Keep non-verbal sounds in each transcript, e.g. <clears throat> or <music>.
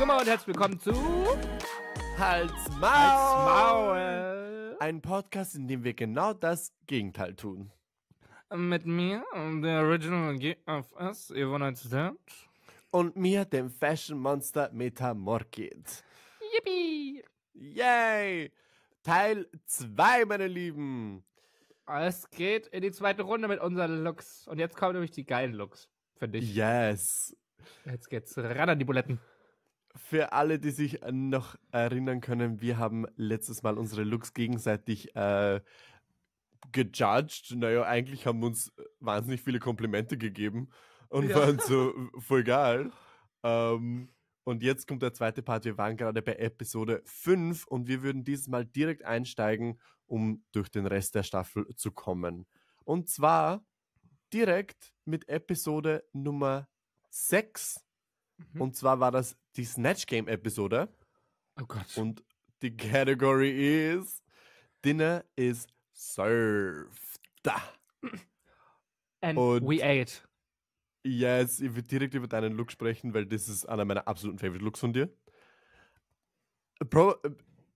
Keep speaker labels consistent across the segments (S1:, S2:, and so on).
S1: Kummer und herzlich willkommen zu Hals Maul. Hals Maul. Ein Podcast, in dem wir genau das Gegenteil tun. Mit mir, der Original GFS, Yvonne Stent. Und mir, dem Fashion Monster Metamorkid.
S2: Yippie!
S1: Yay! Teil 2, meine Lieben. Es
S2: geht in die zweite Runde mit unseren Looks. Und jetzt kommen nämlich die geilen Looks. Für
S1: dich. Yes. Jetzt geht's ran an die Buletten. Für alle, die sich noch erinnern können, wir haben letztes Mal unsere Looks gegenseitig äh, gejudged. Naja, eigentlich haben wir uns wahnsinnig viele Komplimente gegeben und ja. waren so <laughs> voll geil. Ähm, und jetzt kommt der zweite Part. Wir waren gerade bei Episode 5 und wir würden dieses Mal direkt einsteigen, um durch den Rest der Staffel zu kommen. Und zwar direkt mit Episode Nummer 6. Mhm. Und zwar war das die Snatch Game Episode. Oh Gott. Und die Category ist Dinner is served. And und we ate. Yes, ich will direkt über deinen Look sprechen, weil das ist einer meiner absoluten Favorite Looks von dir. Pro,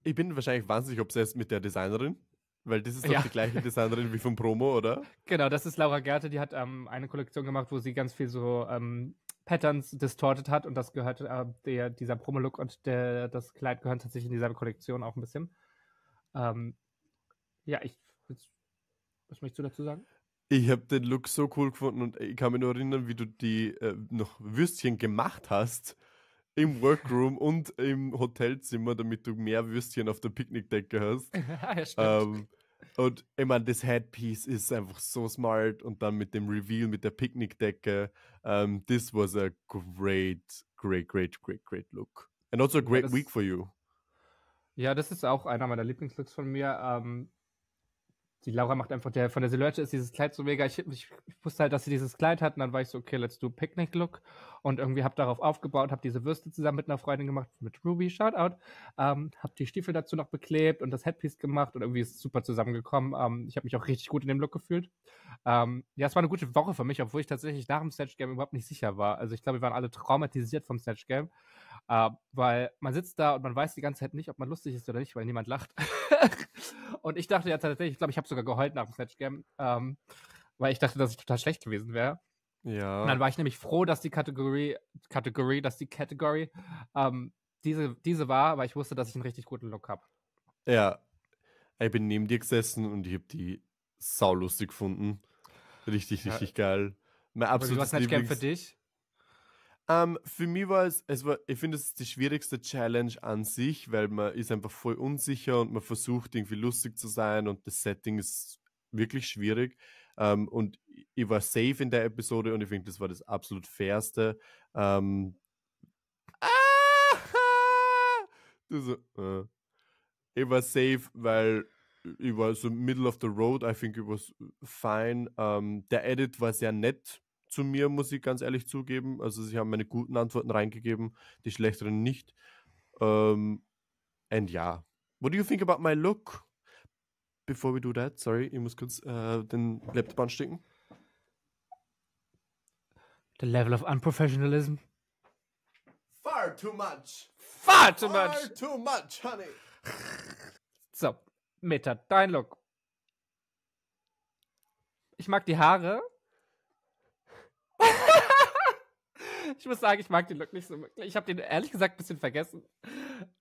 S1: ich bin wahrscheinlich wahnsinnig obsessed mit der Designerin, weil das ist doch ja. die gleiche Designerin wie vom Promo, oder?
S2: <laughs> Genau, das ist Laura Gerte, die hat ähm, eine Kollektion gemacht, wo sie ganz viel so ähm, Patterns distortet hat und das gehört äh, der, dieser Promolook und der, das Kleid gehören tatsächlich in dieser Kollektion auch ein bisschen. Ähm, ja, ich. was möchtest du
S1: dazu sagen? Ich habe den Look so cool gefunden und ich kann mich nur erinnern, wie du die äh, noch Würstchen gemacht hast im Workroom und im Hotelzimmer, damit du mehr Würstchen auf der Picknickdecke hast. <laughs> Ah, ja, stimmt. Ähm, und ich meine, das Headpiece ist einfach so smart und dann mit dem Reveal mit der Picknickdecke. Um, ähm, this was a great, great, great, great, great look. And also a great ja, week for you.
S2: Ja, das ist auch einer meiner Lieblingslooks von mir. Ähm, die Laura macht einfach, der, von der Silhouette ist dieses Kleid so mega. Ich, ich, ich wusste halt, dass sie dieses Kleid hat und dann war ich so, okay, let's do Picnic-Look. Und irgendwie habe darauf aufgebaut, habe diese Würste zusammen mit einer Freundin gemacht, mit Ruby, Shoutout. Ähm, habe die Stiefel dazu noch beklebt und das Headpiece gemacht und irgendwie ist es super zusammengekommen. Ähm, ich habe mich auch richtig gut in dem Look gefühlt. Ähm, ja, es war eine gute Woche für mich, obwohl ich tatsächlich nach dem Snatch Game überhaupt nicht sicher war. Also ich glaube, wir waren alle traumatisiert vom Snatch Game. Äh, weil man sitzt da und man weiß die ganze Zeit nicht, ob man lustig ist oder nicht, weil niemand lacht. <laughs> und ich dachte ja tatsächlich, ich glaube, ich habe sogar geheult nach dem Snatch Game, ähm, weil ich dachte, dass ich total schlecht gewesen wäre. Ja. Und dann war ich nämlich froh, dass die Kategorie, Kategorie, dass die Kategorie ähm, diese, diese war, weil ich wusste, dass ich einen richtig guten Look habe.
S1: Ja. Ich bin neben dir gesessen und ich habe die saulustig gefunden. Richtig, richtig ja. geil. Mein absolutes Lieblings... für dich? Um, ähm, für mich war es, es war, ich finde, es ist die schwierigste Challenge an sich, weil man ist einfach voll unsicher und man versucht irgendwie lustig zu sein und das Setting ist wirklich schwierig. Um, ähm, und ich war safe in der Episode und ich finde, das war das absolut fairste. Um, ähm, <laughs> das, äh, ich war safe, weil ich war so middle of the road. I think it was fine. der Edit war sehr nett zu mir, muss ich ganz ehrlich zugeben. Also sie haben meine guten Antworten reingegeben, die schlechteren nicht. Ähm, and ja. What do you think about my look? Before we do that, sorry, ich muss kurz uh, den Laptop anstecken.
S2: The level of unprofessionalism.
S1: Far too much. Far too much. Far too much, honey.
S2: So, Meta, dein Look. Ich mag die Haare. Ich muss sagen, ich mag den Look nicht so. wirklich. Ich habe den ehrlich gesagt ein bisschen vergessen.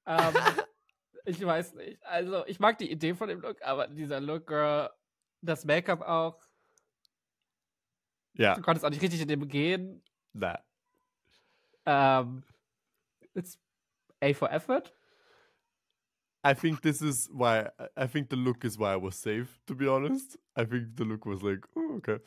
S2: Ähm, <laughs> ich weiß nicht. Also, ich mag die Idee von dem Look, aber dieser Look, Girl, das Make-up auch.
S1: Ja. Du konntest auch nicht richtig in
S2: dem gehen. Nein. Ähm, it's A for effort.
S1: I think this is why I think the look is why I was safe, to be honest. I think the look was like, oh, okay.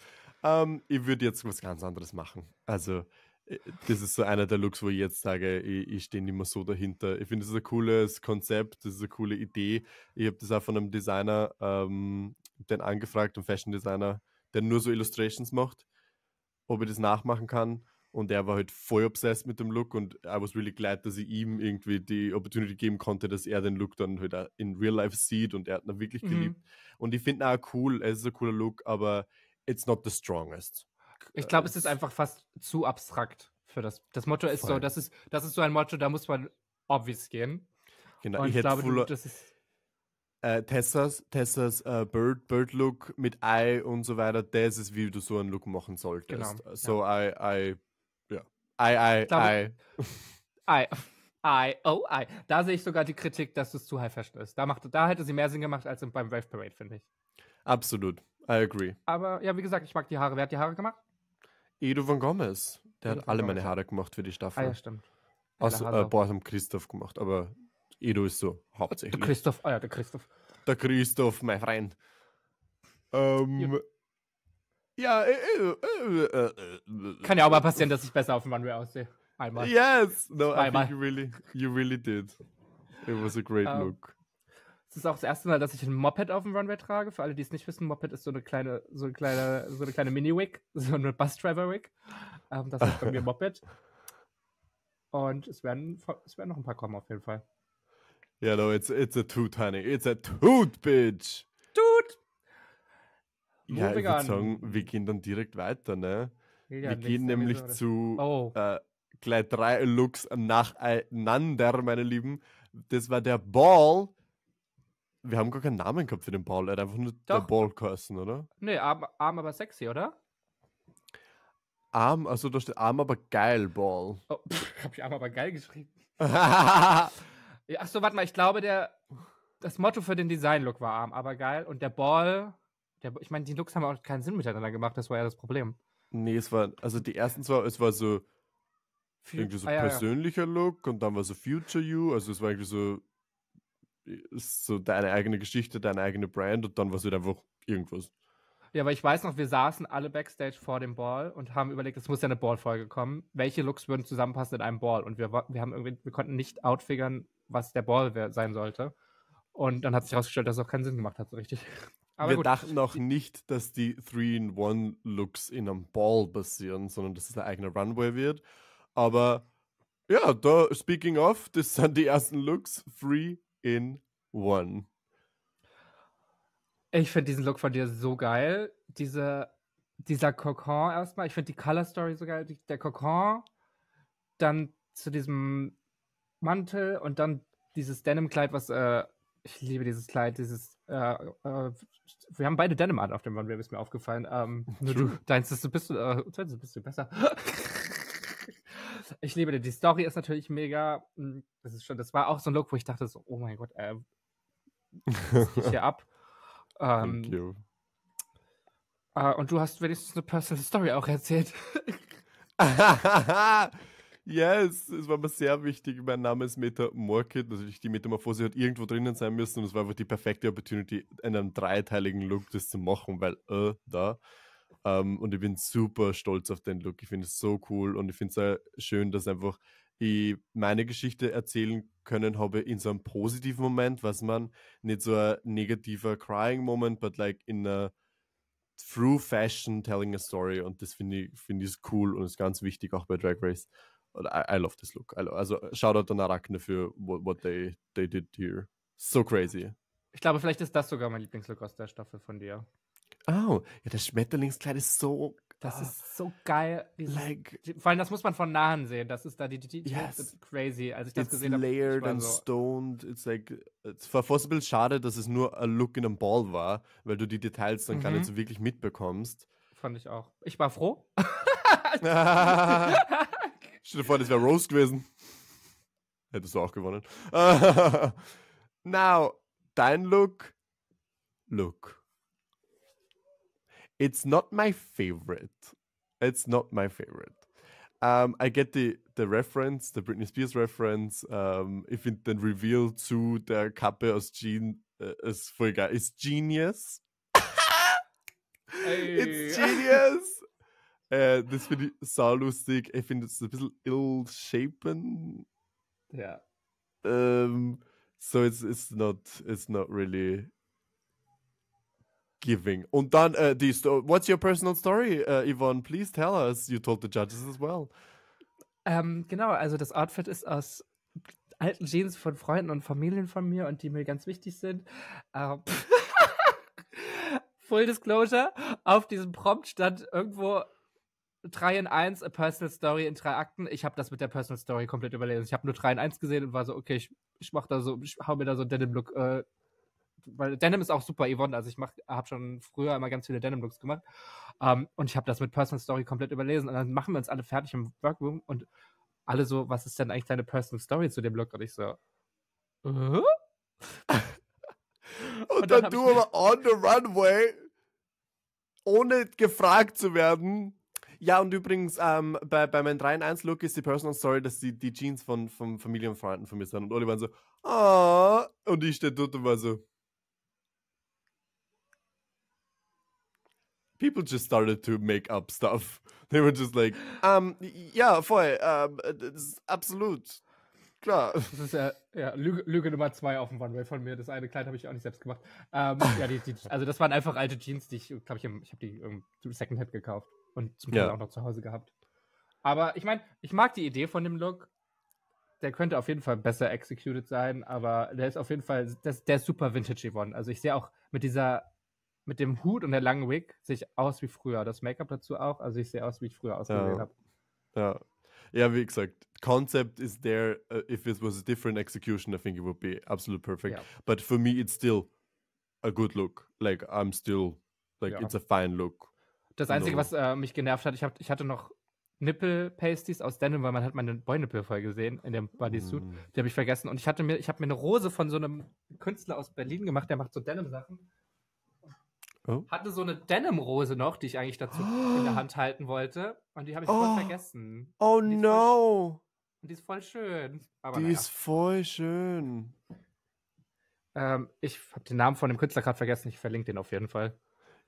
S1: Um, ähm, ich würde jetzt was ganz anderes machen. Also, äh, das ist so einer der Looks, wo ich jetzt sage, ich, ich stehe nicht mehr so dahinter. Ich finde, das ist ein cooles Konzept, das ist eine coole Idee. Ich habe das auch von einem Designer ähm, den angefragt, einem Fashion Designer, der nur so Illustrations macht, ob ich das nachmachen kann. Und er war halt voll obsessed mit dem Look und I was really glad, dass ich ihm irgendwie die Opportunity geben konnte, dass er den Look dann halt in real life sieht und er hat ihn wirklich mhm. geliebt. Mhm. Und ich finde ihn auch cool, es ist ein cooler Look, aber it's not the strongest. Ich glaube, es
S2: ist einfach fast zu abstrakt für das. Das Motto ist voll. so, das ist, das ist so ein Motto, da muss man obvious gehen. Genau, Und ich, ich glaube, du, das
S1: ist äh, Tessas, Tessas äh, Bird, Bird Look mit Eye und so weiter, das ist, wie du so einen Look machen solltest. Genau, so ja. I, I, ja. I, I,
S2: I. I. I, oh, I. Da sehe ich sogar die Kritik, dass es zu High Fashion ist. Da, macht, da hätte sie mehr Sinn gemacht als beim Wave Parade, finde ich.
S1: Absolut. I agree.
S2: Aber ja, wie gesagt, ich mag die Haare. Wer hat die Haare gemacht?
S1: Edo van Gomez. Der Edo hat alle meine Haare gemacht für die Staffel. Ah, ja, stimmt. Also, äh, boah, haben Christoph gemacht, aber Edo ist so hauptsächlich. Der Christoph, ah ja, der Christoph. Der Christoph, mein Freund. Ähm,
S2: ja, ja äh, äh, äh, äh, äh. kann ja auch mal passieren, dass ich besser auf dem Runway aussehe. Einmal. Yes! No, Einmal. I think
S1: you really, you really did. It was a great um, ähm, look.
S2: Es ist auch das erste Mal, dass ich ein Moped auf dem Runway trage. Für alle, die es nicht wissen, Moped ist so eine kleine, so eine kleine, so eine kleine Mini-Wig, <laughs> so eine Bus-Driver-Wig. Ähm, das ist bei mir Moped. Und es werden, es werden noch ein paar kommen auf jeden Fall.
S1: Yeah, no, it's, it's a toot, honey. It's a toot, bitch. Toot! Ja, Moving ich würde sagen, wir gehen dann direkt weiter, ne? Ja, wir gehen nämlich Episode. zu oh. äh, gleich drei Looks nacheinander, meine Lieben. Das war der Ball wir haben gar keinen Namen gehabt für den Ball. Er hat einfach nur Doch. der Ball geheißen, oder?
S2: Nee, arm, arm aber sexy, oder?
S1: Arm, also da steht arm aber geil, Ball. Oh, <laughs> pff,
S2: hab ich arm aber geil geschrieben. <laughs> ja, achso, warte mal, ich glaube, der, das Motto für den Design-Look war arm aber geil und der Ball, der, ich meine, die Looks haben auch keinen Sinn miteinander gemacht, das war ja das Problem.
S1: Nee, es war, also die ersten zwei, es war so, irgendwie so ah, ja, persönlicher ja. Look und dann war so Future You, also es war irgendwie so ist so deine eigene Geschichte, deine eigene Brand und dann war es wieder halt einfach irgendwas.
S2: Ja, aber ich weiß noch, wir saßen alle Backstage vor dem Ball und haben überlegt, es muss ja eine Ballfolge kommen. Welche Looks würden zusammenpassen in einem Ball? Und wir, wir haben irgendwie, wir konnten nicht outfigern, was der Ball sein sollte. Und dann hat sich herausgestellt, dass es auch keinen Sinn gemacht hat, so richtig. <laughs>
S1: Aber wir gut. dachten auch nicht, dass die 3-in-1-Looks in einem Ball basieren, sondern dass es eine eigene Runway wird. Aber ja, da, speaking of, das sind die ersten Looks. Three in one.
S2: Ich finde diesen Look von dir so geil. Diese, dieser Kokon erstmal. Ich finde die Color Story so geil. Der Kokon, dann zu diesem Mantel und dann dieses Denim-Kleid, was äh, ich liebe dieses Kleid, dieses äh, äh, wir haben beide Denim an auf dem Runway, ist mir aufgefallen. Ähm, nur du, deins ist ein bisschen, äh, deins ist ein bisschen besser. <laughs> Ich liebe die. Die Story ist natürlich mega. Hm, das ist schon, das war auch so ein Look, wo ich dachte so, oh mein Gott, äh,
S1: was hier <laughs> ab? Ähm, Thank you.
S2: Äh, und du hast wenigstens eine Personal Story auch erzählt.
S1: <laughs> Yes, es war mir sehr wichtig. Mein Name ist Meta Morkit. Natürlich, die Metamorphose hat irgendwo drinnen sein müssen und es war einfach die perfekte Opportunity, in einem dreiteiligen Look das zu machen, weil, äh, da. Um, ähm, und ich bin super stolz auf den Look. Ich finde es so cool und ich finde es sehr schön, dass einfach ich meine Geschichte erzählen können habe in so einem positiven Moment, was man nicht so ein negativer crying Moment, but like in a through fashion telling a story und das finde ich, find ich cool und ist ganz wichtig auch bei Drag Race. Und I, I love this look. also, also Shoutout an Arakne für what, what they, they did here. So crazy.
S2: Ich glaube, vielleicht ist das sogar mein Lieblingslook aus der Staffel von dir.
S1: Oh, ja, das Schmetterlingskleid ist so. Das ah, ist so
S2: geil. Dieses, like, vor allem, das muss man von nahen sehen. Das ist da die, die, die yes. crazy. Als ich das gesehen habe. layered hab, and so.
S1: stoned. It's like, it's for possible schade, dass es nur a look in a ball war, weil du die Details dann mhm. gar nicht mhm. so wirklich mitbekommst.
S2: Fand ich auch. Ich war froh. <laughs> Stell
S1: dir vor, das wäre Rose gewesen. Hättest du auch gewonnen. <laughs> Now, dein Look, Look. It's not my favorite. It's not my favorite. Um, I get the the reference, the Britney Spears reference. Um, if it then revealed to the Kappe uh, as Jean äh, ist voll genius. <laughs> hey. It's genius. This video finde so lustig. I think it's a bit ill-shapen. Yeah. Um, so it's it's not it's not really Thanksgiving. Und dann uh, die Sto What's your personal story, uh, Yvonne? Please tell us. You told the judges as well.
S2: Ähm, genau, also das Outfit ist aus alten Jeans von Freunden und Familien von mir und die mir ganz wichtig sind. Ähm, <laughs> Full Disclosure, auf diesem Prompt stand irgendwo 3 in 1, a Personal Story in drei Akten. Ich habe das mit der Personal Story komplett überlesen. Ich habe nur 3 in 1 gesehen und war so, okay, ich, ich mach da so, ich hau mir da so einen Denim-Look äh, weil Denim ist auch super Yvonne, also ich habe schon früher immer ganz viele Denim-Looks gemacht um, ähm, und ich habe das mit Personal Story komplett überlesen und dann machen wir uns alle fertig im Workroom und alle so, was ist denn eigentlich deine Personal Story zu dem Look? Und ich so, uh <laughs> <laughs> und,
S1: und, dann, dann du aber on the runway, ohne gefragt zu werden, ja, und übrigens, ähm, bei, bei meinem 3-in-1-Look ist die Personal Story, dass die, die Jeans von, von Familienfreunden von mir sind. Und Oliver so, ah, und ich stehe dort und war so, people just started to make up stuff. <laughs> They were just like, um, ja, voll, um, ähm, äh, ist absolut. Klar. Das ist ja, ja Lüge, Lüge, Nummer zwei auf dem Runway
S2: von mir. Das eine Kleid habe ich auch nicht selbst gemacht. Ähm, ja, die, die, also das waren einfach alte Jeans, die ich, glaube ich, ich habe die um, zum Secondhand gekauft und zum Teil ja. auch noch zu Hause gehabt. Aber ich meine, ich mag die Idee von dem Look. Der könnte auf jeden Fall besser executed sein, aber der ist auf jeden Fall, der, der ist super vintage geworden. Also ich sehe auch mit dieser mit dem Hut und der langen Wig sehe ich aus wie früher. Das Make-up dazu auch. Also ich sehe aus, wie ich früher ausgesehen ja. habe.
S1: Ja. Ja, wie gesagt, concept is there. Uh, if it was a different execution, I think it would be absolutely perfect. Yeah. But for me, it's still a good look. Like I'm still like ja. it's a fine look. Das Einzige, no. was
S2: äh, mich genervt hat, ich, hab, ich hatte noch Nippel-Pasties aus Denim, weil man hat meine Bäunippel voll gesehen in dem Bodysuit. Mm. Die habe ich vergessen. Und ich hatte mir, ich habe mir eine Rose von so einem Künstler aus Berlin gemacht, der macht so Denim-Sachen. Oh. Hatte so eine Denim-Rose noch, die ich eigentlich dazu oh. in der <gasps> Hand halten wollte. Und die habe ich oh. voll vergessen.
S1: Oh und no! Voll,
S2: und die ist voll schön. Aber die naja. ist
S1: voll schön.
S2: Ähm, ich habe den Namen von dem Künstler gerade vergessen. Ich verlinke den auf jeden Fall.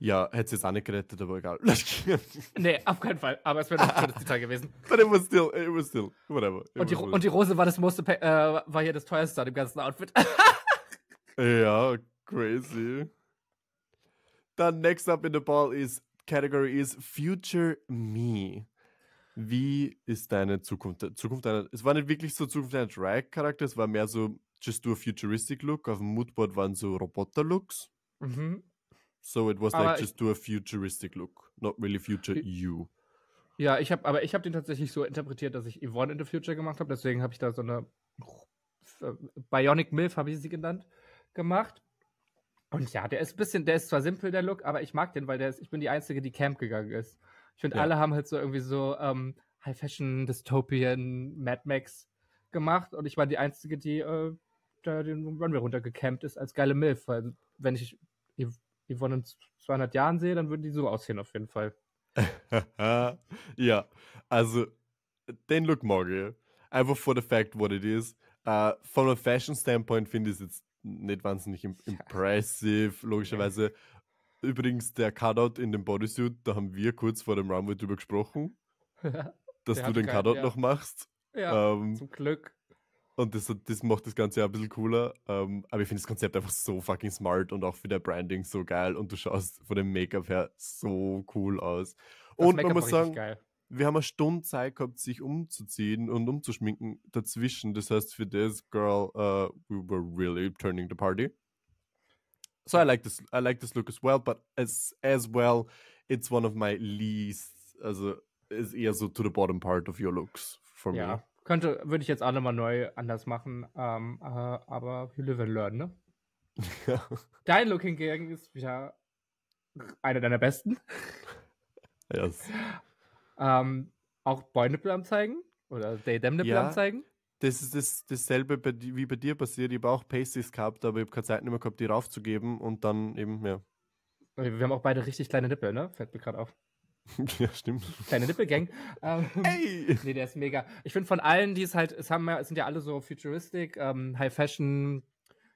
S1: Ja, hätte es jetzt auch nicht gerettet, aber egal. <laughs>
S2: nee, auf keinen Fall. Aber es wäre ein schönes Detail gewesen.
S1: <laughs> But it was still, it was still, whatever. und, die, und die Rose
S2: war das most, äh, war hier das teuerste an dem ganzen Outfit.
S1: <laughs> ja, crazy. Dann next up in the ball is Category is Future Me. Wie ist deine Zukunft? Zukunft deiner, es war nicht wirklich so Zukunft deiner Drag-Charakter, es war mehr so just do a futuristic look. Auf dem Moodboard waren so Roboter-Looks. Mhm. So it was aber like just do a futuristic look, not really future you.
S2: Ja, ich habe, aber ich habe den tatsächlich so interpretiert, dass ich Yvonne in the Future gemacht habe. Deswegen habe ich da so eine Bionic Milf, habe ich sie genannt, gemacht. Und ja, der ist ein bisschen, der ist zwar simpel, der Look, aber ich mag den, weil der ist, ich bin die Einzige, die Camp gegangen ist. Ich finde, ja. alle haben halt so irgendwie so ähm, High Fashion, Dystopian, Mad Max gemacht und ich war die Einzige, die äh, da den Runway runtergecampt ist als geile Milf. Also, wenn ich Yvonne in 200 Jahren sehe, dann würden die so aussehen auf jeden
S1: Fall. <laughs> ja, also den Look morgen. Einfach for the fact what it is. Uh, from a fashion standpoint finde ich es jetzt nicht wahnsinnig impressive, logischerweise. Übrigens, der Cutout in dem Bodysuit, da haben wir kurz vor dem Runway drüber gesprochen, <laughs> dass du den keinen, Cutout ja. noch machst. Ja, ähm, zum Glück. Und das, das macht das Ganze ja ein bisschen cooler. Ähm, aber ich finde das Konzept einfach so fucking smart und auch für der Branding so geil. Und du schaust von dem Make-up her so cool aus. Das und man muss sagen, geil wir haben eine Stunde Zeit gehabt, sich umzuziehen und umzuschminken dazwischen. Das heißt, für das Girl, uh, we were really turning the party. So I like this, I like this look as well, but as as well, it's one of my least, also ist eher so to the bottom part of your looks for ja. me.
S2: Könnte, würde ich jetzt alle mal neu anders machen, um, ähm, uh, äh, aber you live and learn, ne? <laughs> Dein Look hingegen ist wieder einer deiner besten.
S1: Yes. Ähm, auch Bäunepple-Anzeigen oder Daydemnepple-Anzeigen? Ja, das ist das, dasselbe bei, wie bei dir passiert. Ich habe auch Pasties gehabt, aber ich habe keine Zeit mehr gehabt, die raufzugeben und dann eben, ja.
S2: Wir haben auch beide richtig kleine Nippel, ne? Fällt mir gerade auf.
S1: <laughs> Ja, stimmt.
S2: Kleine Nippelgang. Ähm, <laughs> hey! Nee, der ist mega. Ich finde von allen, die es halt, es haben es sind ja alle so Futuristic, ähm, High Fashion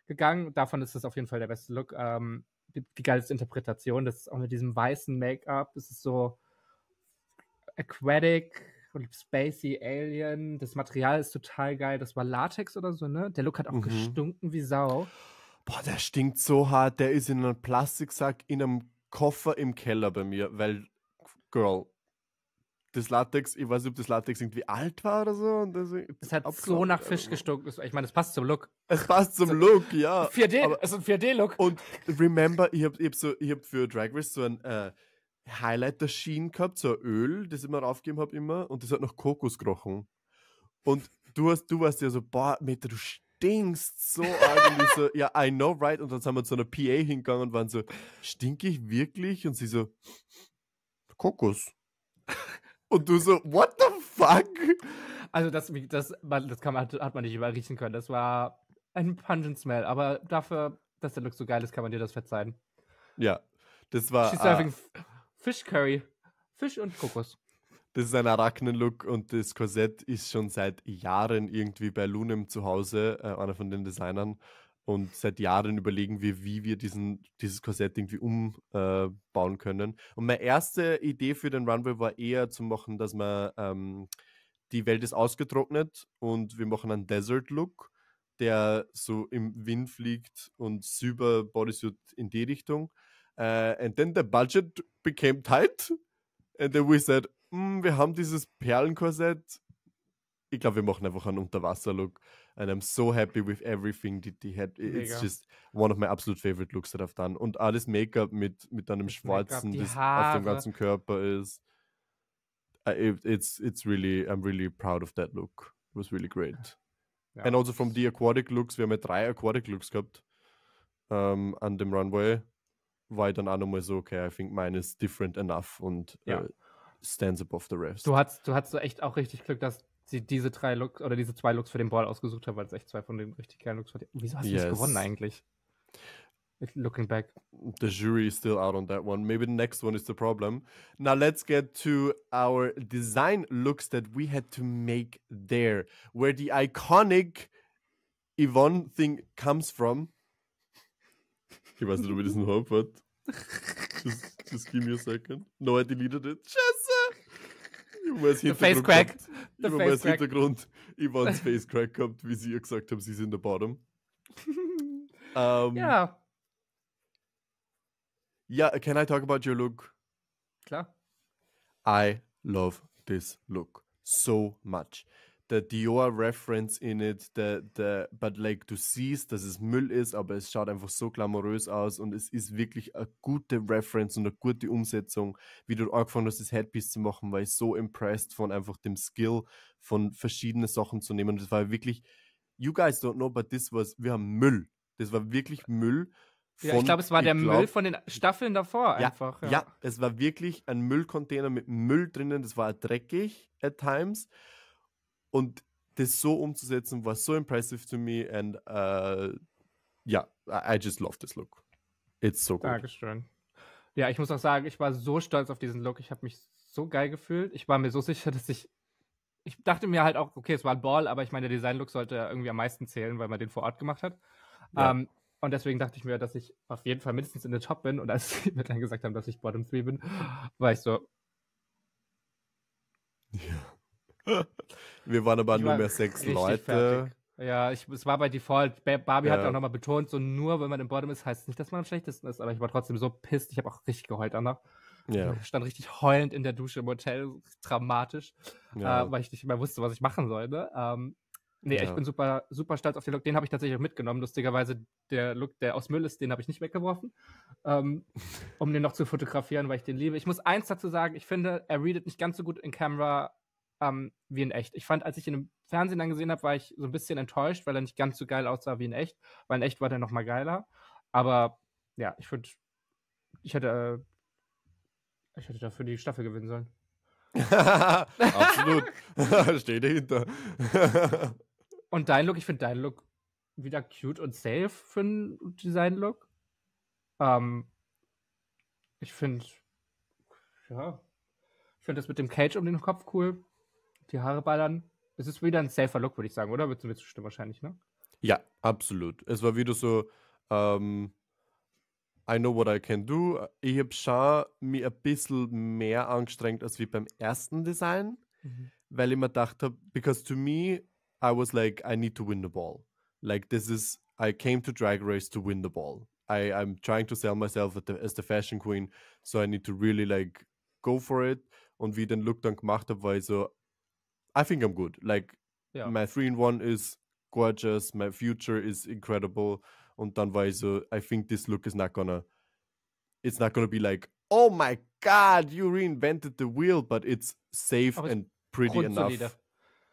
S2: gegangen. Davon ist das auf jeden Fall der beste Look. Ähm, die, die geilste Interpretation. Das ist auch mit diesem weißen Make-up. Das ist so, Aquatic und Spacey Alien. Das Material ist total geil. Das war Latex oder so, ne? Der Look hat auch mhm. gestunken wie Sau.
S1: Boah, der stinkt so hart. Der ist in einem Plastiksack, in einem Koffer im Keller bei mir, weil, Girl, das Latex, ich weiß nicht, ob das Latex irgendwie alt war oder so. Und das,
S2: es hat so nach Fisch gestunken. Ich meine, es passt zum Look. Es passt zum so,
S1: Look, ja. <laughs> 4D, aber, es ist ein 4D-Look. Und remember, ich habe hab so, ich hab für Drag Race so ein, äh, Highlighter-Schienen gehabt, so ein Öl, das ich mir raufgegeben habe immer, und das hat nach Kokos gerochen. Und du, hast, du warst ja so, boah, Meter, du stinkst so eigentlich so, ja, I know, right? Und dann sind wir zu einer PA hingegangen und waren so, stink ich wirklich? Und sie so, Kokos. Und du so, what the fuck? Also
S2: das, das, das kann man, hat man nicht überall riechen können. Das war ein pungent Smell, aber dafür, dass der Look so geil ist, kann man dir das verzeihen.
S1: Ja, das war. She's ah, serving Fischcurry. Fisch und Kokos. Das ist ein Arachnen-Look und das Korsett ist schon seit Jahren irgendwie bei Lunem zu Hause, äh, einer von den Designern. Und seit Jahren überlegen wir, wie wir diesen, dieses Korsett irgendwie umbauen äh, können. Und meine erste Idee für den Runway war eher zu machen, dass man ähm, die Welt ist ausgetrocknet und wir machen einen Desert-Look, der so im Wind fliegt und super bodysuit in die Richtung. Uh, äh, dann der the budget became tight and the wizard, mm, wir haben dieses Perlenkorsett. Ich glaube, wir machen einfach einen Unterwasser-Look. And I'm so happy with everything that they had. It's Mega. just one of my absolute favorite looks that I've done. Und alles Make-up mit, mit einem schwarzen, das auf dem ganzen Körper ist. It, it's, it's really, I'm really proud of that look. It was really great. Ja. And also from the aquatic looks, wir haben ja drei aquatic looks gehabt um, ähm, an dem Runway war ich dann auch nochmal so, okay, I think mine is different enough und ja. äh, stands above the rest.
S2: Du hast du hattest echt auch richtig Glück, dass sie diese drei Looks oder diese zwei Looks für den Ball ausgesucht haben, weil es echt zwei von den richtig geilen Looks waren. Wieso hast yes. du das gewonnen eigentlich?
S1: Looking back. The jury is still out on that one. Maybe the next one is the problem. Now let's get to our design looks that we had to make there, where the iconic Yvonne thing comes from. Ich weiß nicht, ob ich das noch habe. Just, just give me a second. No, I deleted it. Scheiße! Der Facecrack. Ich habe mal als Hintergrund, ich war als <laughs> Facecrack gehabt, wie sie ihr gesagt haben, sie sind der Bottom. um, <laughs> ähm, ja. Ja, yeah, can I talk about your look? Klar. I love this look so much der Dior-Reference in it, der, der, but like, du siehst, dass es Müll ist, aber es schaut einfach so glamourös aus und es ist wirklich eine gute Reference und eine gute Umsetzung, wie du angefangen hast, das Headpiece zu machen, weil ich so impressed von einfach dem Skill, von verschiedenen Sachen zu nehmen. Und das war wirklich, you guys don't know, but this was, wir haben Müll. Das war wirklich Müll. Ja, ich glaube, es war der glaub, Müll
S2: von den Staffeln davor ja, einfach. Ja. ja.
S1: es war wirklich ein Müllcontainer mit Müll drinnen. Das war dreckig at times und das so umzusetzen war so impressive to me and uh, ja, yeah, I just love this look. It's so good.
S2: Dankeschön. Ja, ich muss auch sagen, ich war so stolz auf diesen Look. Ich habe mich so geil gefühlt. Ich war mir so sicher, <laughs> dass ich ich dachte mir halt auch, okay, es war ein Ball, aber ich meine, der Design-Look sollte irgendwie am meisten zählen, weil man den vor Ort gemacht hat. Ja. Um, ähm, und deswegen dachte ich mir, dass ich auf jeden Fall mindestens in der Top bin. Und als sie <laughs> mir dann gesagt haben, dass ich Bottom 3 bin, war ich so. Ja.
S1: Wir waren aber ich nur war mehr sechs Leute. Fertig.
S2: Ja, ich, es war bei Default. Barbie ja. hat auch nochmal betont, so nur wenn man im Bottom ist, heißt es nicht, dass man am schlechtesten ist, aber ich war trotzdem so pisst. Ich habe auch richtig geheult danach. Ja. Ich stand richtig heulend in der Dusche im Hotel, dramatisch, ja. äh, weil ich nicht mehr wusste, was ich machen soll. Ne? Ähm, nee, ja. ich bin super, super stolz auf den Look. Den habe ich tatsächlich auch mitgenommen. Lustigerweise, der Look, der aus Müll ist, den habe ich nicht weggeworfen, ähm, um den noch zu fotografieren, weil ich den liebe. Ich muss eins dazu sagen, ich finde, er readet nicht ganz so gut in Camera ähm, wie in echt. Ich fand, als ich ihn im Fernsehen dann gesehen habe, war ich so ein bisschen enttäuscht, weil er nicht ganz so geil aussah wie in echt, weil in echt war der noch mal geiler. Aber ja, ich finde, ich hätte, äh, ich hätte dafür die Staffel gewinnen sollen. <laughs> Absolut. <laughs> Steh dahinter. <laughs> und dein Look, ich finde dein Look wieder cute und safe für einen Design-Look. Ähm, ich finde, ja, ich finde das mit dem Cage um den Kopf cool die Haare ballern. Es ist wieder ein safer Look, würde ich sagen, oder? Würdest du mir zustimmen wahrscheinlich, ne?
S1: Ja, absolut. Es war wieder so, ähm, I know what I can do. Ich habe schon mir ein bisschen mehr angestrengt als wie beim ersten Design, mhm. weil ich mir gedacht habe, because to me, I was like, I need to win the ball. Like this is, I came to Drag Race to win the ball. I, I'm trying to sell myself as the, as the fashion queen, so I need to really like go for it. Und wie ich den Look dann gemacht habe, war ich so, I think I'm good. Like my three in one is gorgeous. My future is incredible. And then why so, I think this look is not gonna, it's not gonna be like, oh my god, you reinvented the wheel, but it's safe Aber oh, and pretty enough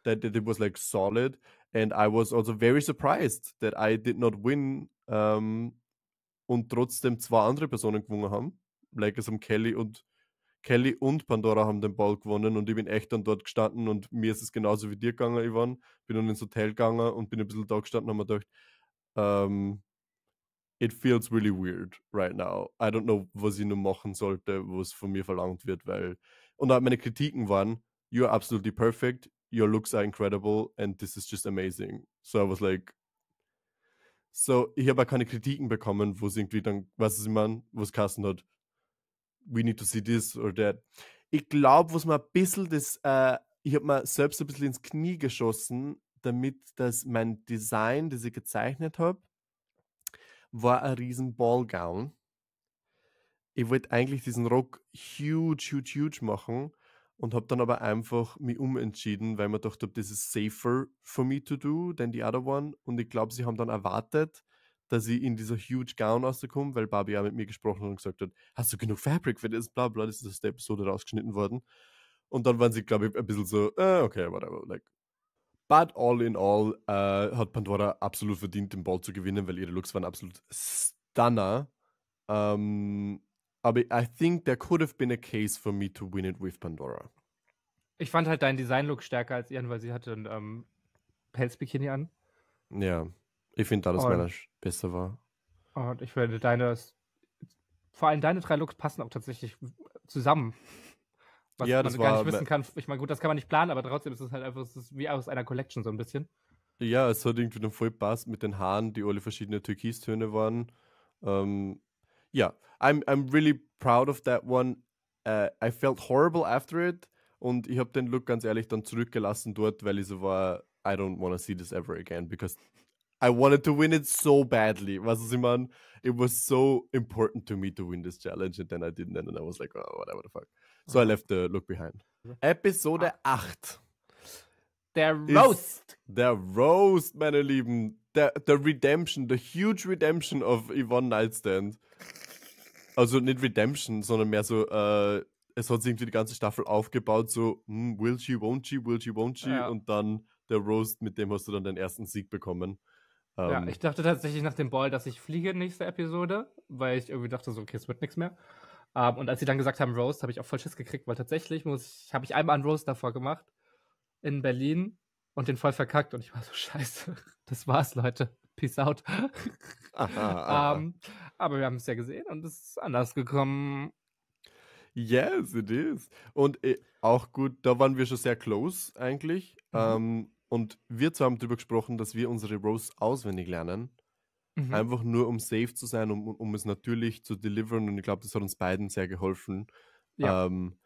S1: that, that it was like solid. And I was also very surprised that I did not win um, und trotzdem zwei andere Personen gewonnen haben, like es um Kelly und Kelly und Pandora haben den Ball gewonnen und ich bin echt dann dort gestanden und mir ist es genauso wie dir gegangen, Ivan. Bin dann ins Hotel gegangen und bin ein bisschen da gestanden und habe mir gedacht, um, ähm, it feels really weird right now. I don't know, was ich nur machen sollte, was von mir verlangt wird, weil. Und meine Kritiken waren, you are absolutely perfect, your looks are incredible and this is just amazing. So I was like, so ich habe keine Kritiken bekommen, wo es irgendwie dann, was ich meine, wo es Kassen hat, we need to see this or that. Ich glaube, was man ein bisschen das, äh, ich habe mir selbst ein bisschen ins Knie geschossen, damit dass mein Design, das ich gezeichnet habe, war ein riesen Ballgown. Ich wollte eigentlich diesen Rock huge, huge, huge machen und habe dann aber einfach mich umentschieden, weil man dachte, das ist safer for me to do than the other one. Und ich glaube, sie haben dann erwartet, dass sie in dieser huge Gown rauskomme, weil Barbie ja mit mir gesprochen hat und gesagt hat, hast du genug Fabric für das, bla bla, das ist aus der Episode rausgeschnitten worden. Und dann waren sie, glaube ich, ein bisschen so, ah, okay, whatever, like. But all in all äh, hat Pandora absolut verdient, den Ball zu gewinnen, weil ihre Looks waren absolut stunner. Ähm, aber I think there could have been a case for me to win it with Pandora.
S2: Ich fand halt deinen Design-Look stärker als ihren, weil sie hatte ein ähm, Pelzbikini an.
S1: Ja. Ich finde da, dass und, besser war.
S2: Und ich finde, deine, vor allem deine drei Looks passen auch tatsächlich zusammen.
S1: Was ja, man gar nicht wissen
S2: kann. Ich meine, gut, das kann man nicht planen, aber trotzdem ist es halt einfach es wie aus
S1: einer Collection so ein bisschen. Ja, es hat irgendwie dann voll passt mit den Haaren, die alle verschiedene Türkistöne waren. Um, ähm, yeah, I'm, I'm really proud of that one. Uh, I felt horrible after it. Und ich habe den Look ganz ehrlich dann zurückgelassen dort, weil ich so war, I don't want to see this ever again, because I wanted to win it so badly. Weißt was ich meine? It was so important to me to win this challenge and then I didn't and I was like, oh, whatever the fuck. So I mhm. left the uh, look behind. Mhm. Episode 8. Ah.
S2: Der Roast.
S1: Der Roast, meine Lieben. Der, der Redemption, the huge Redemption of Yvonne Nightstand. Also nicht Redemption, sondern mehr so, äh, es hat sich irgendwie die ganze Staffel aufgebaut, so, hm, will she, won't she, will she, won't she? Ja. Und dann der Roast, mit dem hast du dann deinen ersten Sieg bekommen ja, ähm, ich
S2: dachte tatsächlich nach dem Ball, dass ich fliege nächste Episode, weil ich irgendwie dachte so, okay, es wird nichts mehr. Um, ähm, und als sie dann gesagt haben Rose, habe ich auch voll Schiss gekriegt, weil tatsächlich muss habe ich einmal einen Rose davor gemacht in Berlin und den voll verkackt und ich war so <laughs> scheiße. Das war's, Leute. Peace out. Aha, aha. Um, ähm, aber wir haben es ja gesehen und es ist anders gekommen.
S1: Yes, it is. Und äh, auch gut, da waren wir schon sehr close eigentlich. Mhm. Ähm, und wir zwei haben darüber gesprochen, dass wir unsere Roasts auswendig lernen. Mhm. Einfach nur, um safe zu sein, um, um es natürlich zu deliveren. Und ich glaube, das hat uns beiden sehr geholfen. Ja. Ähm,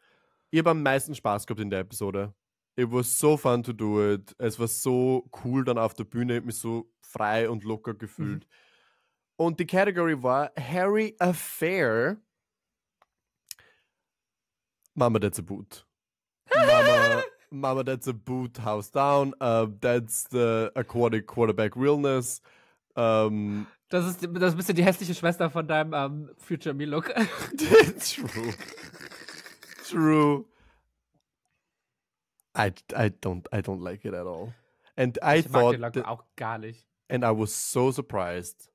S1: ich habe am meisten Spaß gehabt in der Episode. It was so fun to do it. Es war so cool dann auf der Bühne. Ich habe mich so frei und locker gefühlt. Mhm. Und die Kategorie war Harry Affair. Mama, that's a boot. Mama, Mama, that's a boot house down. Uh, that's the aquatic quarterback realness. That's um, das ist das ist ein bisschen
S2: die hässliche Schwester von deinem ähm, Future Me Look. <laughs> <laughs> True.
S1: True. I, I don't I don't like it at all. And I ich thought mag den auch gar nicht. And I was so surprised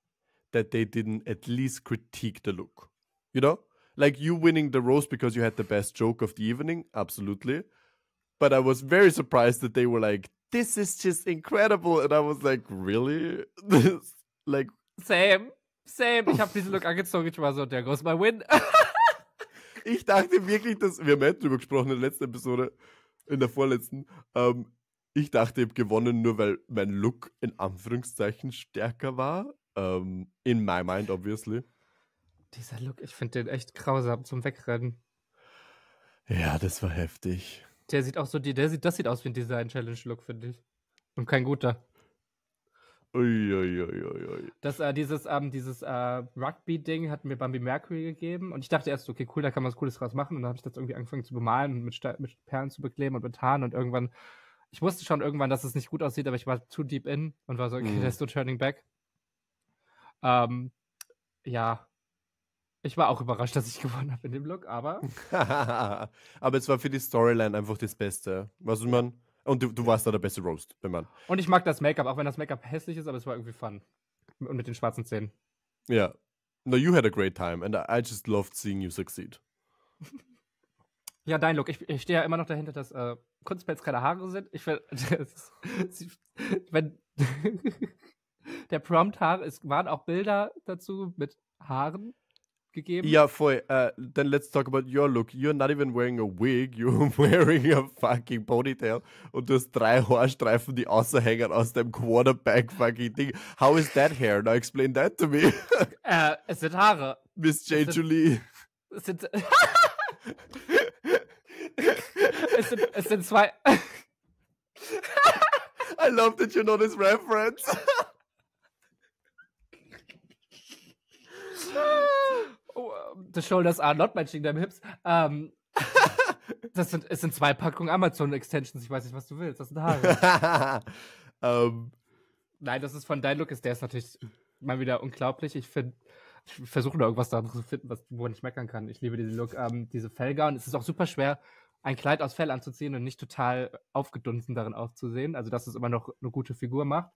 S1: that they didn't at least critique the look. You know? Like you winning the rose because you had the best joke of the evening, absolutely. but I was very surprised that they were like, "This is just incredible," and I was like, "Really?" <laughs> like
S2: same, same. Ich habe diesen Look <laughs> angezogen. Ich war so, there goes my win.
S1: <laughs> ich dachte wirklich, dass wir haben drüber gesprochen in der letzten Episode, in der vorletzten. Ähm, ich dachte, ich habe gewonnen, nur weil mein Look in Anführungszeichen stärker war. Ähm, in my mind, obviously.
S2: Dieser Look, ich finde den echt grausam zum Wegrennen.
S1: Ja, das war heftig.
S2: Der sieht auch so, der sieht, das sieht aus wie ein Design-Challenge-Look, finde ich. Und kein guter.
S1: Uiuiuiui. Ui, ui, ui.
S2: Das, äh, dieses, ähm, dieses äh, Rugby-Ding hat mir Bambi Mercury gegeben und ich dachte erst, okay, cool, da kann man was Cooles draus machen und dann habe ich das irgendwie angefangen zu bemalen und mit, mit, Perlen zu bekleben und mit Haaren und irgendwann, ich wusste schon irgendwann, dass es nicht gut aussieht, aber ich war zu deep in und war so, okay, mhm. there's no turning back. Ähm, ja, ich war auch überrascht, dass ich gewonnen habe in dem Look, aber.
S1: <laughs> aber es war für die Storyline einfach das Beste. Was man. Und du, du warst da der beste Roast, wenn man.
S2: Und ich mag das Make-up, auch wenn das Make-up hässlich ist, aber es war irgendwie fun.
S1: Und mit den schwarzen Zähnen. Ja. Yeah. No, you had a great time and I just loved seeing you succeed.
S2: ja, dein Look. Ich, ich stehe ja immer noch dahinter, dass äh, Kunstpelz keine Haare sind. Ich finde, <laughs> wenn. <laughs> der Prompt-Haare, es waren auch Bilder dazu mit Haaren. gegeben. Ja,
S1: voll. Uh, äh, then let's talk about your look. You're not even wearing a wig, <laughs> you're wearing a fucking ponytail und du hast drei Haarstreifen, die außerhängen aus dem Quarterback-fucking Ding. How is that hair? Now explain that to me.
S2: uh, <laughs> es sind Haare. Miss J. Julie. Es sind, <laughs>
S1: es sind, es sind zwei... I love that you know this reference.
S2: the shoulders are not matching them hips. Ähm, <laughs> das sind, es sind zwei Packungen Amazon-Extensions. Ich weiß nicht, was du willst. Das sind Haare. um. <laughs> Ähm. Nein, das ist von Dein Look ist, der ist natürlich mal wieder unglaublich. Ich finde, ich versuche da irgendwas daran zu finden, was, man nicht meckern kann. Ich liebe diesen Look, ähm, diese Fellgown. Es ist auch super schwer, ein Kleid aus Fell anzuziehen und nicht total aufgedunsen darin aufzusehen. Also, dass es immer noch eine gute Figur macht.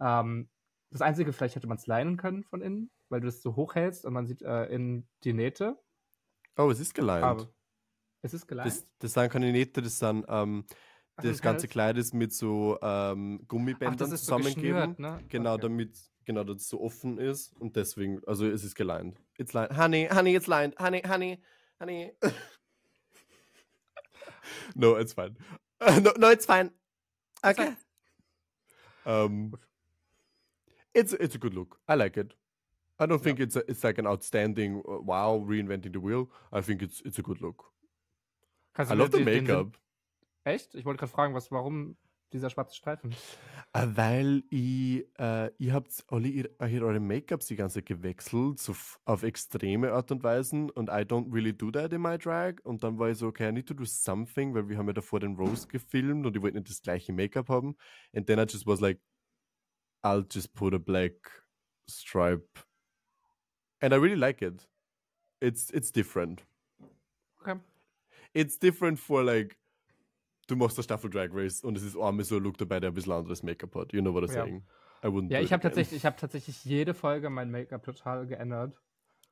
S2: Ähm, das Einzige, vielleicht hätte man es leinen können von innen, weil du es so hoch hältst und man sieht äh, in
S1: die Nähte. Oh, es ist geleint. Aber es ist geleint? Das, das sind keine Nähte, das sind ähm, Ach, das ganze Kleid ist mit so ähm, Gummibändern Ach, zusammengeben. ne? Genau, okay. damit genau, dass es so offen ist und deswegen, also es ist geleint. It's lined. Honey, honey, it's lined. Honey, honey, honey. <laughs> no, it's fine. <laughs> no, no, it's fine. Okay. It's Um, ähm, it's it's a good look. I like it. I don't think yeah. it's a, it's like an outstanding uh, wow reinventing the wheel. I think it's it's a good look. Kannst I love the makeup.
S2: Echt? Ich wollte gerade fragen, was, warum dieser schwarze Streifen?
S1: Ah, weil ich, äh, ihr habt alle ihr, ihr eure Make-ups die ganze Zeit gewechselt so auf extreme Art und Weisen und I don't really do that in my drag und dann war ich so, okay, I need to do something, weil wir haben ja davor den Rose gefilmt und ich wollte nicht das gleiche Make-up haben and then I just was like, I'll just put a black stripe. And I really like it. It's it's different. Okay. It's different for like du machst das Staffel Drag Race und es ist arme so look dabei, der ein bisschen anderes Make-up hat. You know what I'm ja. saying? I wouldn't ja, ich habe tatsächlich,
S2: hab tatsächlich jede Folge mein Make-up total geändert.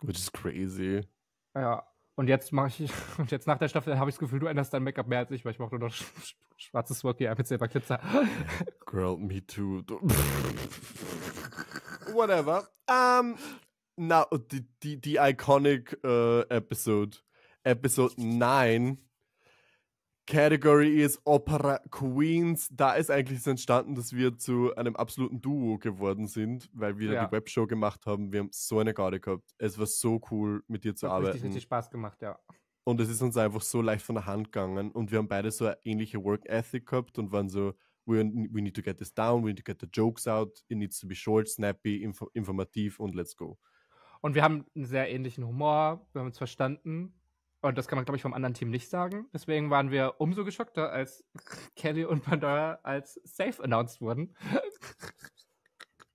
S1: Which is crazy.
S2: Ja, und jetzt mache ich, <laughs> und jetzt nach der Staffel habe ich das Gefühl, du änderst dein Make-up mehr als ich, weil ich mache nur noch sch <laughs> sch schwarzes Smoky, mit Glitzer.
S1: Girl, me too. <laughs> Whatever. Um, na, die, die, die iconic uh, Episode. Episode 9. Category ist Opera Queens. Da ist eigentlich so entstanden, dass wir zu einem absoluten Duo geworden sind, weil wir ja. die Webshow gemacht haben. Wir haben so eine Garde gehabt. Es war so cool, mit dir zu Hat arbeiten. Richtig, richtig Spaß gemacht, ja. Und es ist uns einfach so leicht von der Hand gegangen. Und wir haben beide so eine ähnliche Work Ethic gehabt und waren so, we, we need to get this down, we need to get the jokes out, it needs to be short, snappy, inf informativ und let's go.
S2: Und wir haben einen sehr ähnlichen Humor, wir haben uns verstanden. Und das kann man, glaube ich, vom anderen Team nicht sagen. Deswegen waren wir umso geschockter, als <laughs> Kelly und Pandora als safe announced wurden.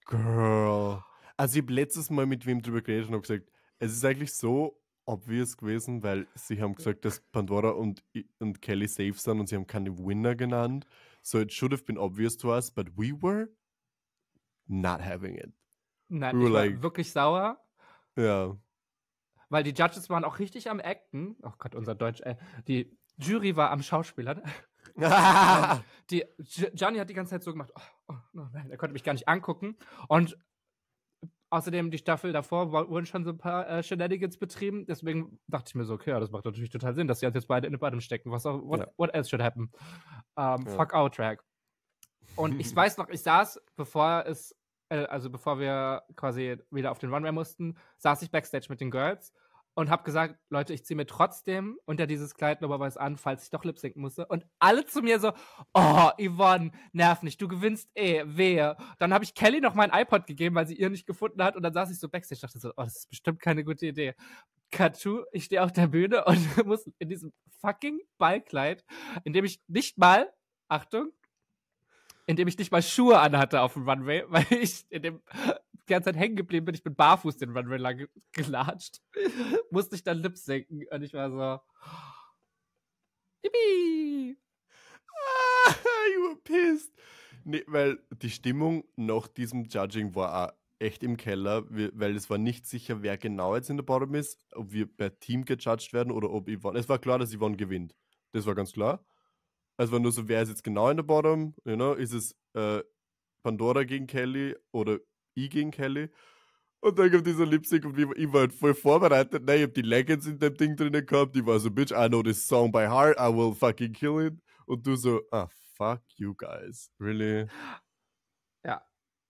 S1: Girl. Also ich habe letztes Mal mit wem drüber geredet und habe gesagt, es ist eigentlich so obvious gewesen, weil sie haben gesagt, dass Pandora und, und Kelly safe sind und sie haben keine Winner genannt. So it should have been obvious to us, but we were not having it. Nein, we ich war like,
S2: wirklich sauer. Ja. Weil die Judges waren auch richtig am Acten. Oh Gott, unser Deutsch. Äh, die Jury war am Schauspieler. <laughs> <laughs> die, Gianni hat die ganze Zeit so gemacht, oh, oh, oh, nein, er konnte mich gar nicht angucken. Und Außerdem die Staffel davor wurden schon so ein paar äh, Shenanigans betrieben. Deswegen dachte ich mir so, okay, ja, das macht natürlich total Sinn, dass die jetzt beide in den Bottom stecken. Was auch, what, ja. what else should happen? Ähm, ja. Fuck out Track. Und ich <laughs> weiß noch, ich saß, bevor es, äh, also bevor wir quasi wieder auf den Runway mussten, saß ich backstage mit den Girls und habe gesagt, Leute, ich ziehe mir trotzdem unter dieses Kleid nochmal was an, falls ich doch lip musste. Und alle zu mir so, oh, Yvonne, nerv nicht, du gewinnst eh, wehe. Dann habe ich Kelly noch mein iPod gegeben, weil sie ihr nicht gefunden hat. Und dann saß ich so backstage, dachte so, oh, das ist bestimmt keine gute Idee. Kachu, ich stehe auf der Bühne <laughs> und muss in diesem fucking Ballkleid, in dem ich nicht mal, Achtung, in dem ich nicht mal Schuhe anhatte auf dem Runway, <laughs> weil ich in dem die ganze Zeit hängen geblieben bin. Ich bin barfuß den Runway lang <laughs> gelatscht. Musste ich dann Lips senken. Und ich war so.
S1: Yippie! Ah, <laughs> you were pissed. Nee, weil die Stimmung nach diesem Judging war auch echt im Keller, weil es war nicht sicher, wer genau jetzt in der Bottom ist, ob wir per Team gejudged werden oder ob Yvonne. Es war klar, dass Yvonne gewinnt. Das war ganz klar. Es war nur so, wer ist jetzt genau in der Bottom? You know? Ist es äh, Pandora gegen Kelly oder ich gegen Kelly. Und dann kommt dieser Lipstick und ich war halt voll vorbereitet. Nein, ich hab die Leggings in dem Ding drin gehabt. Ich war so, Bitch, I know this song by heart. I will fucking kill it. Und du so, ah, fuck you guys. Really?
S2: Ja.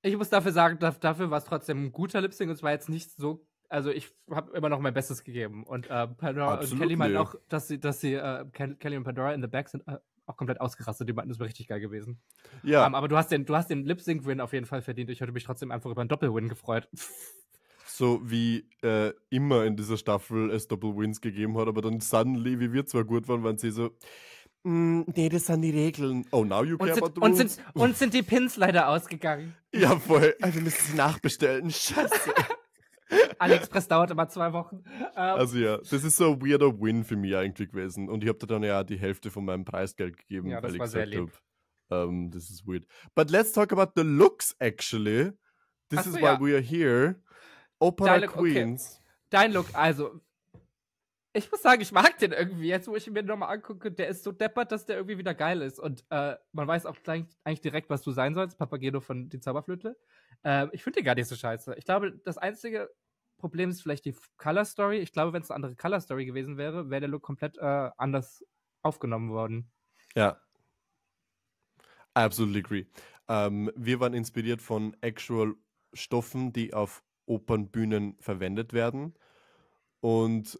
S2: Ich muss dafür sagen, dafür war es trotzdem ein guter Lipstick und es war jetzt nicht so. Also ich habe immer noch mein Bestes gegeben. Und, äh, Pandora Absolut und Kelly meinen auch, dass sie, dass sie äh, Kelly und Pandora in the back sind. Äh, auch komplett ausgerastet. Die meinten, das wäre richtig geil gewesen. Ja. Um, ähm, aber du hast den, du den Lip-Sync-Win auf jeden Fall verdient. Ich hätte mich trotzdem einfach über einen Doppel-Win gefreut.
S1: So wie äh, immer in dieser Staffel es Doppel-Wins gegeben hat, aber dann suddenly, wie wir zwar gut waren, waren sie so, mm, nee, das sind die Regeln. Oh, now you care und sind, about the und sind, und sind die Pins
S2: leider ausgegangen. Ja, voll.
S1: Wir müssen sie nachbestellen. Scheiße. <laughs>
S2: AliExpress dauert immer zwei Wochen. Ähm, also
S1: ja, das ist so ein weirder Win für mich eigentlich gewesen. Und ich habe da dann ja die Hälfte von meinem Preisgeld gegeben, ja, weil ich gesagt habe, um, ähm, das ist weird. But let's talk about the looks actually. This so, is why ja. we are here. Opera Dein Queens.
S2: Okay. Dein Look, also ich muss sagen, ich mag den irgendwie. Jetzt, wo ich ihn mir nochmal angucke, der ist so deppert, dass der irgendwie wieder geil ist. Und äh, man weiß auch gleich, eigentlich direkt, was du sein sollst. Papageno von die Zauberflöte. Äh, ich finde den gar nicht so scheiße. Ich glaube, das Einzige, Problem ist vielleicht die Color Story. Ich glaube, wenn es eine andere Color Story gewesen wäre, wäre der Look komplett äh, anders aufgenommen worden.
S1: Ja. absolutely agree. Ähm, wir waren inspiriert von actual Stoffen, die auf Opernbühnen verwendet werden und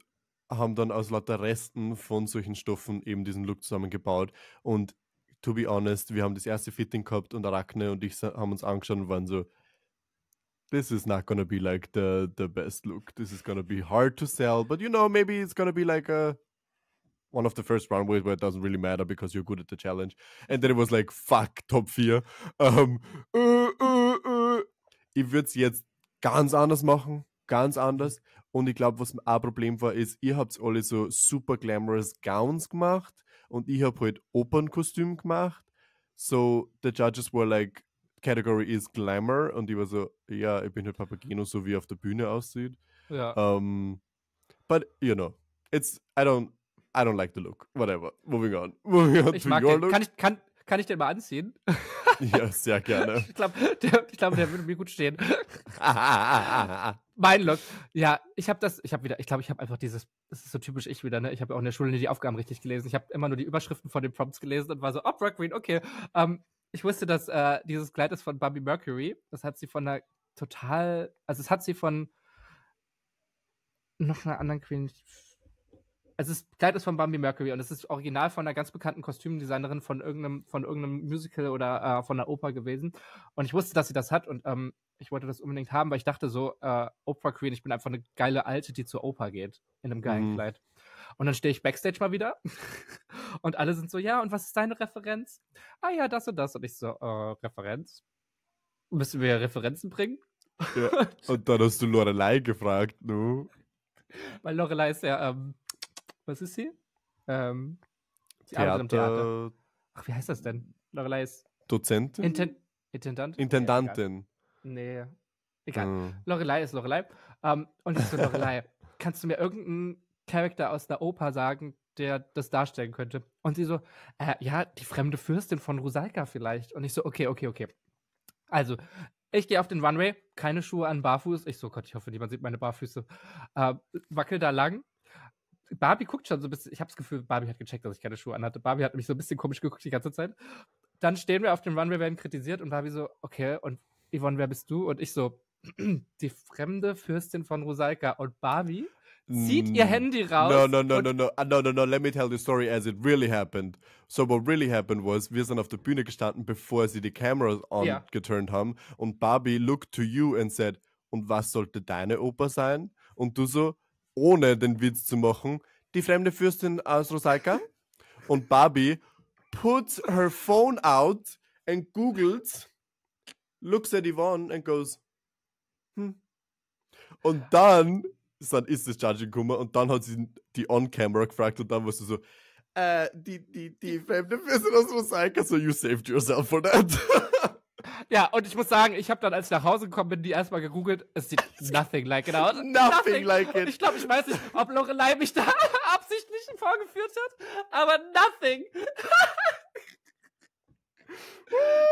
S1: haben dann aus lauter Resten von solchen Stoffen eben diesen Look zusammengebaut. Und to be honest, wir haben das erste Fitting gehabt und Arachne und ich haben uns angeschaut und waren so, this is not gonna be like the the best look. This is gonna be hard to sell, but you know, maybe it's gonna be like a one of the first runways where it doesn't really matter because you're good at the challenge. And then it was like, fuck, Top 4. Um, uh, uh, uh. Ich würde es jetzt ganz anders machen, ganz anders. Und ich glaube, was ein Problem war, ist, ihr habt alle so super glamorous Gowns gemacht und ich habe halt Opernkostüm gemacht. So the judges were like, Category is Glamour und ich war so, ja, ich bin halt Papageno, so wie er auf der Bühne aussieht. Ja. Um, ähm, but you know, it's I don't I don't like the look. Whatever. Moving on. <laughs> Moving on ich to your den. look. Kann
S2: ich kann, kann ich den mal anziehen?
S1: <laughs> ja, sehr gerne. ich
S2: glaube, der, glaub, der würde mir gut stehen.
S1: <laughs>
S2: mein Look. Ja, ich habe das, ich habe wieder, ich glaube, ich habe einfach dieses, das ist so typisch ich wieder, ne? Ich habe auch in der Schule nicht die Aufgaben richtig gelesen. Ich habe immer nur die Überschriften von den Prompts gelesen und war so, oh, Rock Green, okay. Um, ähm, ich wusste, dass äh, dieses Kleid ist von Bobby Mercury. Das hat sie von einer total, also es hat sie von noch einer anderen Queen. Also das Kleid ist von Bambi Mercury und es ist original von einer ganz bekannten Kostümdesignerin von irgendeinem, von irgendeinem Musical oder äh, von einer Oper gewesen. Und ich wusste, dass sie das hat und ähm, ich wollte das unbedingt haben, weil ich dachte so, äh, Oprah Queen, ich bin einfach eine geile Alte, die zur Oper geht. In einem geilen mhm. Kleid. Und dann stehe ich backstage mal wieder <laughs> und alle sind so, ja, und was ist deine Referenz? Ah ja, das und das. Und ich so, äh, Referenz? Müssen wir ja Referenzen bringen? Ja.
S1: <laughs> Und dann hast du Lorelei gefragt, du.
S2: Weil Lorelei ist ja, ähm, was ist sie? Ähm, sie Theater... arbeitet im Theater. Ach, wie heißt das denn? Lorelei ist. Dozentin? Inten
S1: Intendantin? Intendantin.
S2: Nee, egal. nee. egal. Mhm. Lorelei ist Lorelei. Ähm, und ich so, Lorelei, <laughs> kannst du mir irgendeinen Charakter aus der Oper sagen, der das darstellen könnte. Und sie so, äh, ja, die fremde Fürstin von Rusalka vielleicht. Und ich so, okay, okay, okay. Also, ich gehe auf den Runway, keine Schuhe an, barfuß. Ich so, Gott, ich hoffe, niemand sieht meine Barfüße. Äh, wackel da lang. Barbie guckt schon so ein bisschen, ich habe das Gefühl, Barbie hat gecheckt, dass ich keine Schuhe anhatte. Barbie hat mich so ein bisschen komisch geguckt die ganze Zeit. Dann stehen wir auf dem Runway, werden kritisiert und Barbie so, okay, und Yvonne, wer bist du? Und ich so, <clears throat> die fremde Fürstin von Rosalka und Barbie zieht ihr mm. Handy raus. No, no, no,
S1: no, no, ah, no, no, no, let me tell the story as it really happened. So what really happened was, wir sind auf der Bühne gestanden, bevor sie die Kameras on yeah. geturnt haben und Barbie looked to you and said, und was sollte deine Oper sein? Und du so, ohne den Witz zu machen, die fremde Fürstin aus Rosaika. <laughs> und Barbie puts her phone out and googles, looks at Yvonne and goes, hm. Und dann dann ist das Judging gekommen und dann hat sie die On-Camera gefragt und dann warst du so, äh, die, die, die fremde Person aus Mosaika, so you saved yourself for that. <laughs>
S2: Ja, und ich muss sagen, ich habe dann, als ich nach Hause gekommen bin, die erstmal gegoogelt. Es sieht <laughs> nothing like it aus. Nothing, nothing, like it. Und ich glaube, ich weiß nicht, ob Lorelei mich da <laughs> absichtlich vorgeführt hat, aber nothing.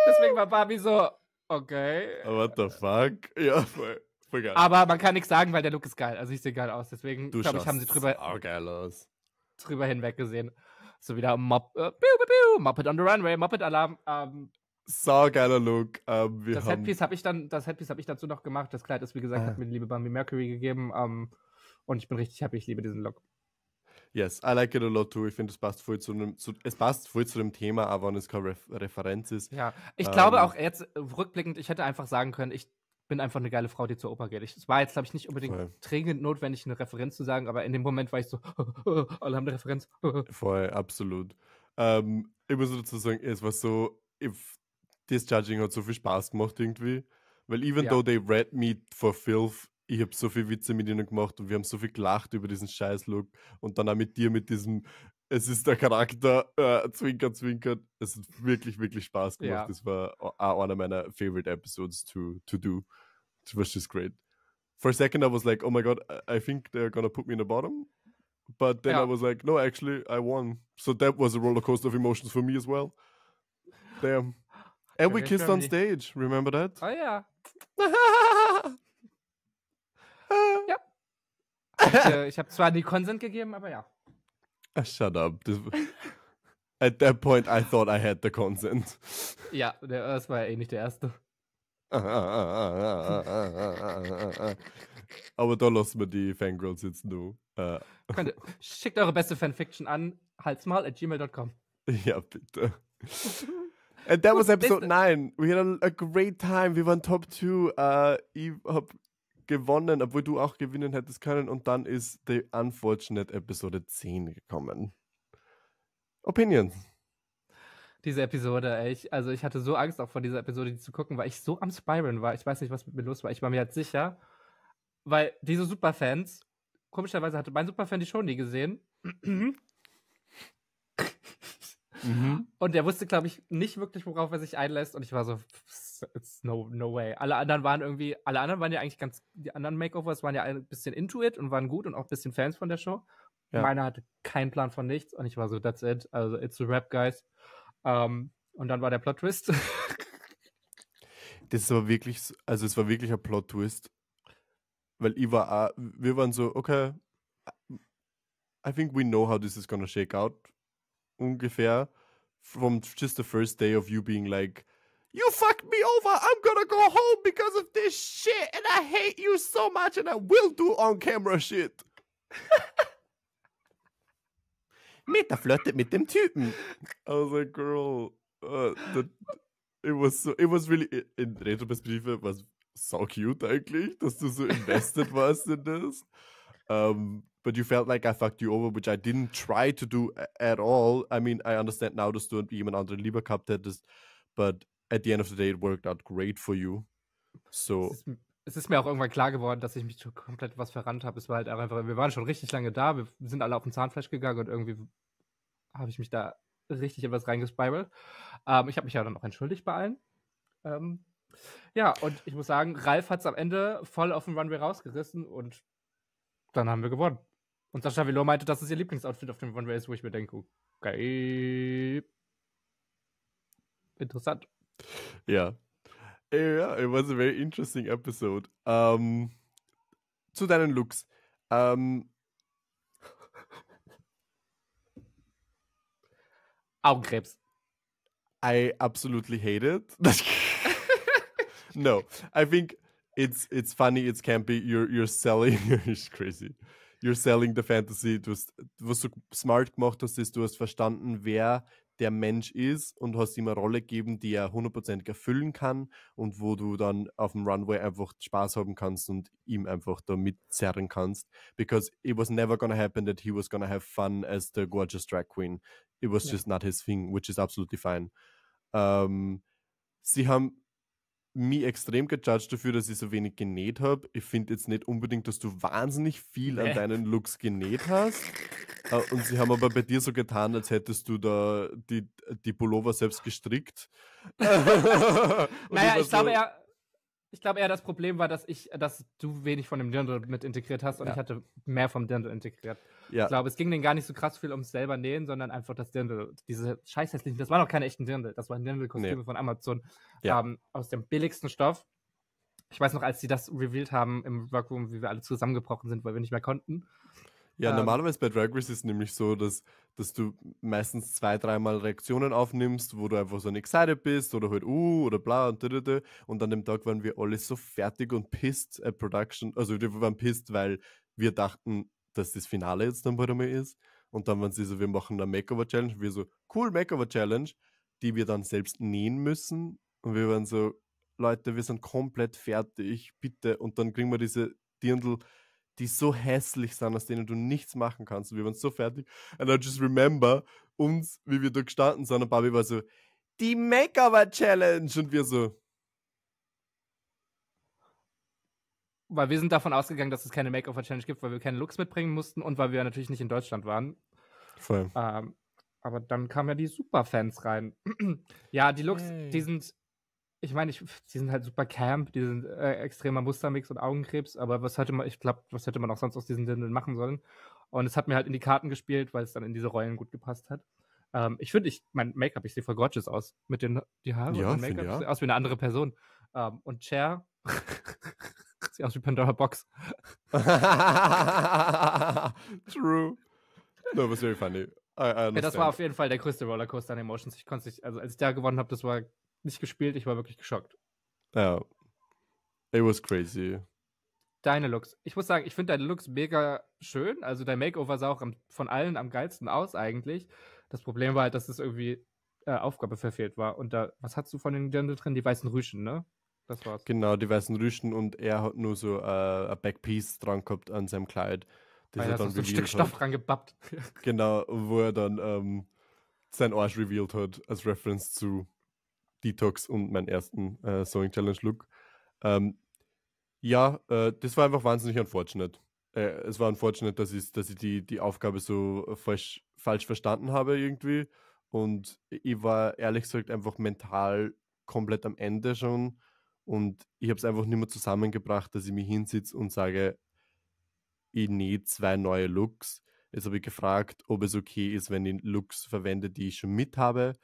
S2: Deswegen war Barbie so, okay.
S1: What the fuck? Ja, voll. Voll geil. Aber
S2: man kann nichts sagen, weil der Look ist geil. Also ich sehe geil aus. Deswegen, glaube ich, haben sie drüber, auch geil aus. drüber hinweggesehen.
S1: So wieder Mop,
S2: äh, pew, pew, Muppet on the Runway, Muppet Alarm. Ähm,
S1: geiler Look. Ähm, wir das Headpiece
S2: habe ich dann, das Headpiece habe ich dazu noch gemacht. Das Kleid ist, wie gesagt, äh. hat mir die liebe Bambi Mercury gegeben. Ähm, und ich bin richtig happy, ich liebe diesen Look.
S1: Yes, I like it a lot too. Ich finde, es passt voll zu einem, es passt voll zu dem Thema, aber wenn es keine Re Referenz ist. Ja, ich glaube ähm. auch
S2: jetzt rückblickend, ich hätte einfach sagen können, ich bin einfach eine geile Frau, die zur Oper geht. es war jetzt, glaube ich, nicht unbedingt Voll. dringend notwendig, eine Referenz zu sagen, aber in dem Moment war ich so, <laughs> alle haben eine Referenz.
S1: <laughs> Voll, absolut. Ähm, ich muss dazu sagen, es war so, Discharging hat so viel Spaß gemacht irgendwie, weil even ja. though they read me for filth, ich habe so viel Witze mit ihnen gemacht und wir haben so viel gelacht über diesen Scheiß-Look und dann auch mit dir mit diesem es ist der Charakter, äh, zwinkern, zwinkern. Es hat wirklich, wirklich Spaß gemacht. Ja. Das war auch einer meiner favorite episodes to, to do. It was just great. For a second, I was like, oh my god, I think they're gonna put me in the bottom. But then yeah. I was like, no, actually, I won. So that was a rollercoaster of emotions for me as well. Damn. And we kissed on stage. Remember that?
S2: Oh, yeah. <laughs> yep. Ich, äh, ich habe zwar nie Consent gegeben, aber ja.
S1: Shut up. At that point, I thought I had the consent.
S2: Ja, das war ja eh nicht der erste.
S1: Aber da lassen wir die Fangirls jetzt nur. Äh.
S2: Schickt eure beste Fanfiction an halsmal at
S1: gmail.com. Ja, bitte. And that was episode 9. We had a, a great time. We won top 2. Uh, Eve, gewonnen, obwohl du auch gewinnen hättest können. Und dann ist The Unfortunate Episode 10 gekommen. Opinion.
S2: Diese Episode, ich, also ich hatte so Angst auch vor dieser Episode, die zu gucken, weil ich so am Spiralen war. Ich weiß nicht, was mit mir los war. Ich war mir halt sicher, weil diese Superfans, komischerweise hatte mein Superfan die schon nie gesehen. mhm. Und der wusste, glaube ich, nicht wirklich, worauf er sich einlässt. Und ich war so, it's, no, no way. Alle anderen waren irgendwie, alle anderen waren ja eigentlich ganz, die anderen Makeovers waren ja ein bisschen into it und waren gut und auch ein bisschen Fans von der Show. Ja. Meiner hatte keinen Plan von nichts und ich war so, that's it, also it's a rap, guys. Um, ähm, und dann war der Plot Twist.
S1: das war wirklich, also es war wirklich ein Plot Twist, weil ich war, wir waren so, okay, I think we know how this is gonna shake out, ungefähr, from just the first day of you being like, You fucked me over. I'm gonna go home because of this shit, and I hate you so much, and I will do on camera shit. <laughs> Meta flirted with med dem typen. I was like, girl, uh, it was so, it was really in it was so cute eigentlich, dass du so invested warst in this. Um, but you felt like I fucked you over, which I didn't try to do at all. I mean, I understand now, dass du jemand anderen lieber gehabt hättest, but at the end of the day, it worked out great for you. So.
S2: Es ist, mir auch irgendwann klar geworden, dass ich mich komplett was verrannt habe. Es war halt einfach, wir waren schon richtig lange da, wir sind alle auf den Zahnfleisch gegangen und irgendwie habe ich mich da richtig etwas reingespiralt. Ähm, ich habe mich ja dann auch entschuldigt bei allen. Ähm, ja, und ich muss sagen, Ralf hat es am Ende voll auf dem Runway rausgerissen und dann haben wir gewonnen. Und Sascha Villot meinte, dass es ihr Lieblingsoutfit auf dem Runway ist, wo ich mir denke, okay. Interessant.
S1: Yeah. Eh, yeah, it was a very interesting episode. Um, zu deinen Looks. Um, Augenkrebs. I absolutely hate it. <laughs> no, I think it's it's funny, it's campy. You're you're selling, <laughs> it's crazy. You're selling the fantasy. Du hast, was du smart gemacht hast, ist, du hast verstanden, wer der Mensch ist und hast ihm eine Rolle gegeben, die er hundertprozentig erfüllen kann und wo du dann auf dem Runway einfach Spaß haben kannst und ihm einfach da mitzerren kannst. Because it was never gonna happen that he was gonna have fun as the gorgeous drag queen. It was yeah. just not his thing, which is absolutely fine. Ähm, sie haben mich extrem gejudged dafür, dass ich so wenig genäht habe. Ich finde jetzt nicht unbedingt, dass du wahnsinnig viel an deinen Looks genäht hast. Äh, und sie haben aber bei dir so getan, als hättest du da die, die Pullover selbst gestrickt. <laughs> naja, ich so, glaube, er,
S2: ich glaube eher, das Problem war, dass ich, dass du wenig von dem Dirndl mit integriert hast und ja. ich hatte mehr vom Dirndl integriert. Ja. Ich glaube, es ging denen gar nicht so krass viel ums selber nähen, sondern einfach das Dirndl, diese scheißhässlichen, das waren auch keine echten Dirndl, das waren Dirndl-Kostüme nee. von Amazon, ja. ähm, aus dem billigsten Stoff. Ich weiß noch, als sie das revealed haben im Workroom, wie wir alle zusammengebrochen sind, weil wir nicht mehr konnten.
S1: Ja, ähm, normalerweise bei Drag Race ist es nämlich so, dass, dass du meistens zwei, dreimal Reaktionen aufnimmst, wo du einfach so ein excited bist oder halt uh oder bla und da, da, da. Und an dem Tag waren wir alle so fertig und pissed at Production. Also wir waren pissed, weil wir dachten, dass das Finale jetzt dann bald einmal ist. Und dann waren sie so, wir machen eine Makeover-Challenge. Wir so, cool Makeover-Challenge, die wir dann selbst nähen müssen. Und wir waren so, Leute, wir sind komplett fertig, bitte. Und dann kriegen wir diese Dirndl die so hässlich sind, aus denen du nichts machen kannst. Und wir waren so fertig. And I just remember uns, wie wir da gestanden sind und Bobby war so, die Makeover Challenge. Und wir so.
S2: Weil wir sind davon ausgegangen, dass es keine Makeover Challenge gibt, weil wir keine Looks mitbringen mussten und weil wir natürlich nicht in Deutschland waren. Voll. Ähm, aber dann kamen ja die Superfans rein. <clears throat> ja, die Looks, hey. die sind ich meine, ich, die sind halt super camp, die sind äh, extremer Mustermix und Augenkrebs, aber was hätte man, ich glaube, was hätte man auch sonst aus diesen Dindeln machen sollen? Und es hat mir halt in die Karten gespielt, weil es dann in diese Rollen gut gepasst hat. Ähm, ich finde, ich, mein Make-up, ich sehe voll gorgeous aus mit den die Haare ja, und Make-up. Ja. Sieht aus wie eine andere Person. Ähm, und Chair
S1: <laughs> sieht aus wie Pandora Box. <laughs> True. No, was very funny. I, I ja, das war auf jeden
S2: Fall der größte Rollercoaster an Emotions. Ich konnte nicht, also als ich da gewonnen habe, das war nicht gespielt, ich war wirklich geschockt.
S1: Ja. It was crazy.
S2: Deine Looks. Ich muss sagen, ich finde deine Looks mega schön. Also dein Makeover sah auch am, von allen am geilsten aus eigentlich. Das Problem war halt, dass es irgendwie äh, Aufgabe verfehlt war. Und da, was hast du von den Dirndl drin? Die weißen Rüschen, ne?
S1: Das war's. Genau, die weißen Rüschen und er hat nur so äh, ein Backpiece dran gehabt an seinem Kleid. Das Weil ah er dann so ein Stück Stoff dran gebappt. genau, wo er dann ähm, seinen Arsch revealed hat als Reference zu Detox und meinen ersten äh, Sewing Challenge Look. Ähm, ja, äh, das war einfach wahnsinnig unfortunate. Äh, es war unfortunate, dass ich, dass ich die, die Aufgabe so falsch, falsch verstanden habe irgendwie. Und ich war ehrlich gesagt einfach mental komplett am Ende schon. Und ich habe es einfach nicht mehr zusammengebracht, dass ich mich hinsitze und sage, ich nähe zwei neue Looks. Jetzt habe ich gefragt, ob es okay ist, wenn ich Looks verwende, die ich schon mit habe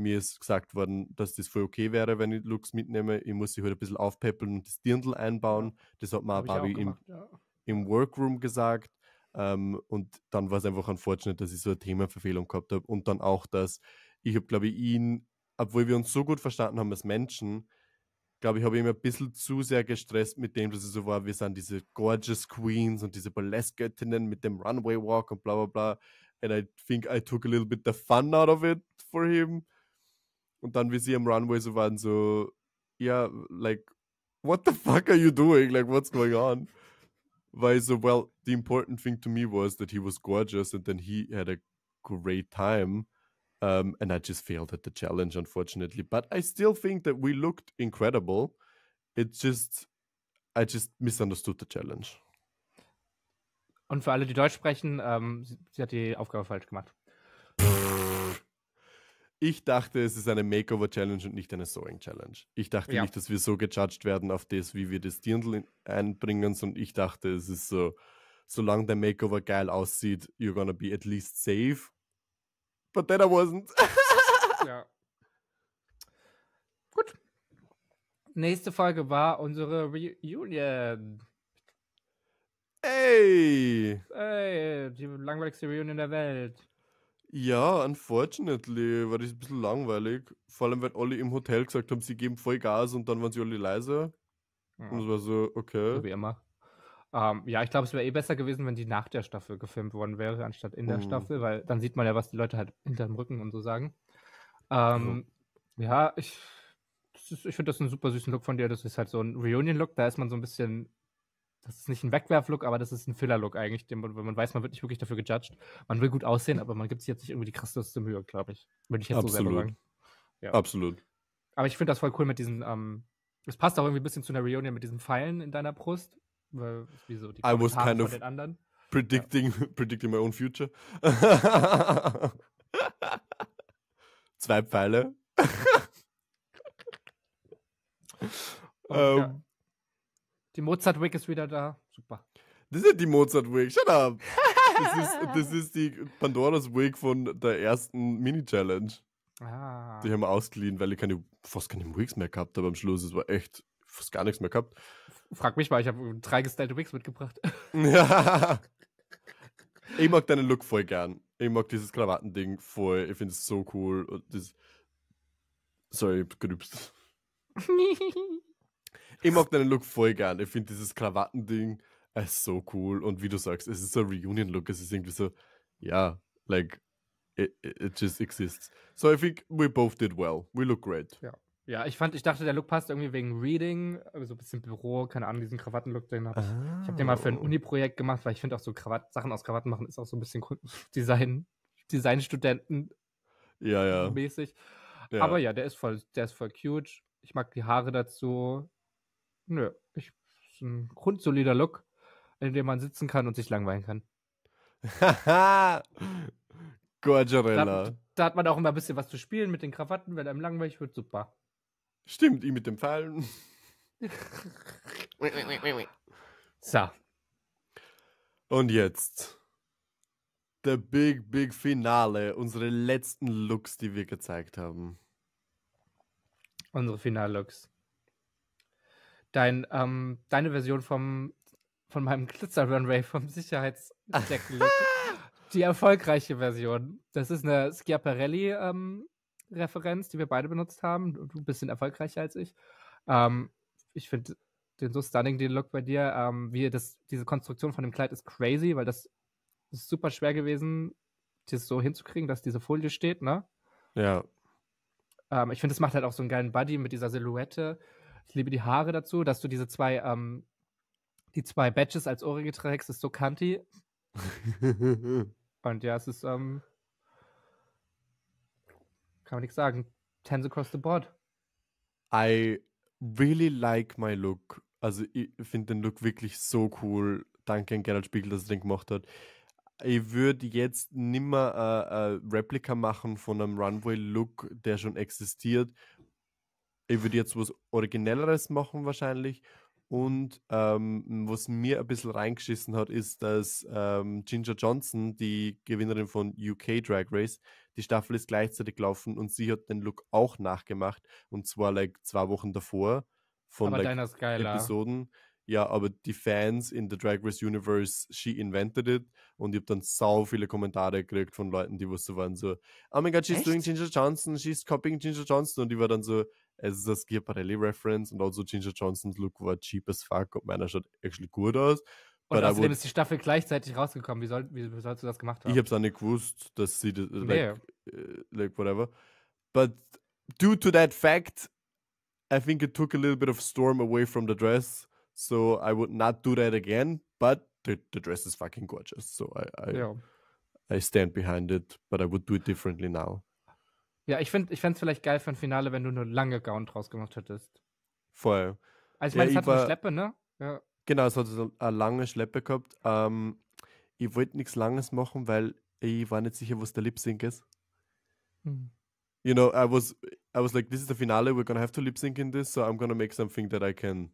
S1: mir ist gesagt worden, dass das voll okay wäre, wenn ich Lux mitnehme. Ich muss sie halt ein bisschen aufpäppeln und das Dirndl einbauen. Das hat mir auch Barbie gemacht, im, ja. im, Workroom gesagt. Ähm, und dann war es einfach unfortunate, dass ich so eine Themenverfehlung gehabt habe. Und dann auch, dass ich habe, glaube ich, ihn, obwohl wir uns so gut verstanden haben als Menschen, glaube ich, habe ich ihn ein bisschen zu sehr gestresst mit dem, dass es so war, wir sind diese gorgeous Queens und diese burlesque mit dem Runway Walk und bla bla bla. And I think I took a little bit the fun out of it for him. Und dann, wie sie am Runway so waren, so, ja, yeah, like, what the fuck are you doing? Like, what's going on? Weil so, well, the important thing to me was that he was gorgeous and then he had a great time. Um, and I just failed at the challenge, unfortunately. But I still think that we looked incredible. It's just, I just misunderstood the challenge.
S2: Und für alle, die Deutsch sprechen, ähm, sie, sie, hat die Aufgabe falsch gemacht.
S1: ich dachte, es ist eine Makeover-Challenge und nicht eine Sewing-Challenge. Ich dachte ja. nicht, dass wir so gejudged werden auf das, wie wir das Dirndl einbringen, sondern ich dachte, es ist so, solange der Makeover geil aussieht, you're gonna be at least safe. But then I wasn't. <laughs> ja.
S2: Gut. Nächste Folge war unsere Reunion.
S1: Ey!
S2: Ey, die langweiligste Reunion der Welt.
S1: Ja, unfortunately, war das ein bisschen langweilig. Vor allem, weil alle im Hotel gesagt haben, sie geben voll Gas und dann waren sie alle leise. Ja. Und mhm. es war so, okay. So wie immer.
S2: Ähm, ja, ich glaube, es wäre eh besser gewesen, wenn die nach der Staffel gefilmt worden wäre, anstatt in der mm. Staffel, weil dann sieht man ja, was die Leute halt hinterm Rücken und so sagen. Ähm, also. Ja, ich, ich finde das einen super süßen Look von dir. Das ist halt so ein Reunion-Look, da ist man so ein bisschen das ist nicht ein Wegwerflook, aber das ist ein Filler-Look eigentlich, den man, wenn man weiß, man wird nicht wirklich dafür gejudged. Man will gut aussehen, aber man gibt sich jetzt nicht irgendwie die krasseste Mühe,
S1: glaube ich. Würde ich jetzt Absolut. so selber sagen. Ja. Absolut.
S2: Aber ich finde das voll cool mit diesen, ähm, es passt auch irgendwie ein bisschen zu einer Reunion mit diesen Pfeilen in deiner Brust. Weil, wie so die I was kind of
S1: Predicting, ja. <laughs> predicting my own future. <laughs> Zwei Pfeile. <laughs>
S2: Und, ähm, ja. Die Mozart-Wig ist wieder da.
S1: Super. Das ist ja die Mozart-Wig. Shut up. das, ist, das ist die Pandoras-Wig von der ersten Mini-Challenge. Ah. Die haben wir ausgeliehen, weil ich keine, fast keine Wigs mehr gehabt habe am Schluss. Es war echt fast gar nichts mehr gehabt.
S2: Frag mich mal, ich habe drei gestylte Wigs mitgebracht. <laughs> ja.
S1: Ich mag deinen Look voll gern. Ich mag dieses Krawattending voll. Ich finde es so cool. Und das Sorry, ich hab gerübst.
S2: <laughs>
S1: Ich mag deinen Look voll gern. Ich finde dieses Krawattending ist äh, so cool. Und wie du sagst, es ist so ein Reunion-Look. Es ist irgendwie so, ja, like, it, it just exists. So I think we both did well. We look great. Ja.
S2: Ja, ich fand, ich dachte, der Look passt irgendwie wegen Reading, also so also ein bisschen Büro, keine Ahnung, diesen Krawattenlook, den hab ich. Ah. Ich habe den mal für ein ah. Uni-Projekt gemacht, weil ich finde auch so Krawatt, Sachen aus Krawatten machen ist auch so ein bisschen <laughs> Design, Designstudenten ja, ja. mäßig. Ja. Aber ja, der ist voll, der ist voll cute. Ich mag die Haare dazu. Nö, ich, ist ein grundsolider Look, in dem man sitzen kann und sich langweilen kann. Haha! <laughs>
S1: Guajarella. Da,
S2: da, hat man auch immer ein bisschen was zu spielen mit den Krawatten, wenn einem langweilig wird, super. Stimmt, ihm mit dem Pfeilen. <laughs>
S1: so. Und jetzt. Der Big, Big Finale. Unsere letzten Looks, die wir gezeigt haben. Unsere Final-Looks
S2: dein, ähm, deine Version vom, von meinem <laughs> Glitzer-Runway vom Sicherheitsdeck-Look. <laughs> die erfolgreiche Version. Das ist eine Schiaparelli-Referenz, ähm, die wir beide benutzt haben. Du bist ein bisschen erfolgreicher als ich. Ähm, ich finde den so stunning, den Look bei dir. Ähm, wie das, diese Konstruktion von dem Kleid ist crazy, weil das ist super schwer gewesen, das so hinzukriegen, dass diese Folie steht, ne? Ja. Ähm, ich finde, es macht halt auch so einen geilen Buddy mit dieser Silhouette. Ich liebe die Haare dazu, dass du diese zwei, ähm, die zwei Badges als Ohrringe trägst, ist so kanti.
S1: <laughs>
S2: Und ja, es ist, ähm, kann man nichts sagen. Tens across the board.
S1: I really like my look. Also ich finde den Look wirklich so cool. Danke an Gerald Spiegel, dass er den gemacht hat. Ich würde jetzt nimmer äh, äh, Replika machen von einem Runway-Look, der schon existiert, ich würde jetzt was Originelleres machen wahrscheinlich. Und ähm, was mir ein bisschen reingeschissen hat, ist, dass ähm, Ginger Johnson, die Gewinnerin von UK Drag Race, die Staffel ist gleichzeitig gelaufen und sie hat den Look auch nachgemacht. Und zwar like zwei Wochen davor von like, Episoden. Ja, aber die Fans in der Drag Race Universe, she invented it. Und ich habe dann so viele Kommentare gekriegt von Leuten, die so waren so, oh mein Gott, she's Echt? doing Ginger Johnson, she's copying Ginger Johnson. Und ich war dann so, es ist das Schiaparelli-Reference und also Ginger Johnsons Look war cheap as fuck und meiner schaut actually gut aus. Und außerdem would, ist die
S2: Staffel gleichzeitig rausgekommen. Wie, soll, wie, wie sollst du das gemacht haben? Ich
S1: hab's auch nicht gewusst, dass sie das. Like, nee. Äh, like, whatever. But due to that fact, I think it took a little bit of storm away from the dress. So I would not do that again. But the, the dress is fucking gorgeous. So I, I, yeah. I stand behind it, but I would do it differently now.
S2: Ja, ich finde es ich vielleicht geil für ein Finale, wenn du eine lange Gown draus gemacht hättest.
S1: Voll. Also ich meine, ja, es hat eine Schleppe, ne? Ja. Genau, es hat so eine lange Schleppe gehabt. Ähm, ich wollte nichts Langes machen, weil ich war nicht sicher, was der Lip Sync ist. Hm. You know, I was, I was like, this is the finale, we're gonna have to lip sync in this, so I'm gonna make something that I can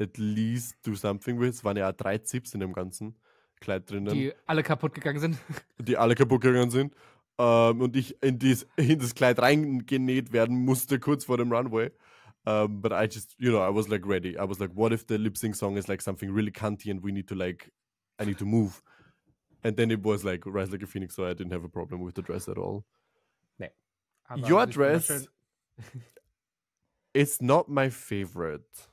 S1: at least do something with. Es waren ja auch drei Zips in dem ganzen Kleid drinnen. Die alle kaputt gegangen sind. Die alle kaputt gegangen sind ähm, und ich in, dies, <laughs> in das Kleid reingenäht werden musste, kurz vor dem Runway. Um, ähm, but I just, you know, I was like ready. I was like, what if the lip sync song is like something really cunty and we need to like, I need to move. And then it was like Rise Like a Phoenix, so I didn't have a problem with the dress at all. Nee.
S2: Aber Your dress
S1: <laughs> is not my favorite,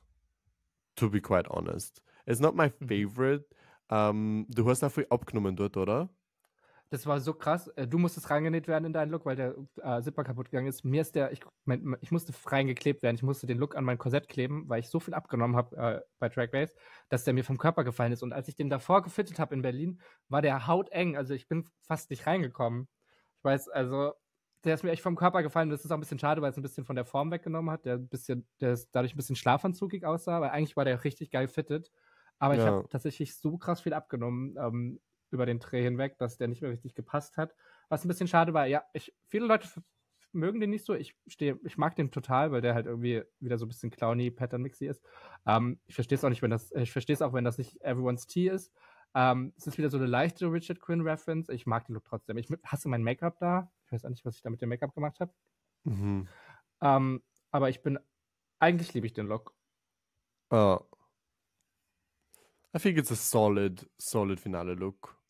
S1: to be quite honest. It's not my mhm. favorite. Um, ähm, du hast dafür abgenommen dort, oder?
S2: Das war so krass. Äh, du musstest reingenäht werden in deinen Look, weil der äh, Zipper kaputt gegangen ist. Mir ist der, ich,
S1: mein, ich musste
S2: reingeklebt werden. Ich musste den Look an mein Korsett kleben, weil ich so viel abgenommen habe äh, bei Drag Race, dass der mir vom Körper gefallen ist. Und als ich den davor gefittet habe in Berlin, war der hauteng. Also ich bin fast nicht reingekommen. Ich weiß, also der ist mir echt vom Körper gefallen. Das ist auch ein bisschen schade, weil es ein bisschen von der Form weggenommen hat. Der, ein bisschen, der ist dadurch ein bisschen schlafanzugig aussah, weil eigentlich war der richtig geil fitted. Aber ja. ich habe tatsächlich so krass viel abgenommen. Ähm, über den Dreh hinweg, dass der nicht mehr richtig gepasst hat. Was ein bisschen schade war, ja, ich, viele Leute mögen den nicht so. Ich, steh, ich mag den total, weil der halt irgendwie wieder so ein bisschen clowny, pattern-mixy ist. Ähm, ich verstehe es auch nicht, wenn das, ich verstehe es auch, wenn das nicht everyone's tea ist. Ähm, es ist wieder so eine leichte Richard Quinn-Reference. Ich mag den Look trotzdem. Ich hasse mein Make-up da. Ich weiß auch nicht, was ich da mit dem Make-up gemacht habe. Mhm. Ähm, aber ich bin, eigentlich liebe ich den
S1: Look. Oh. I think it's a solid, solid finale look.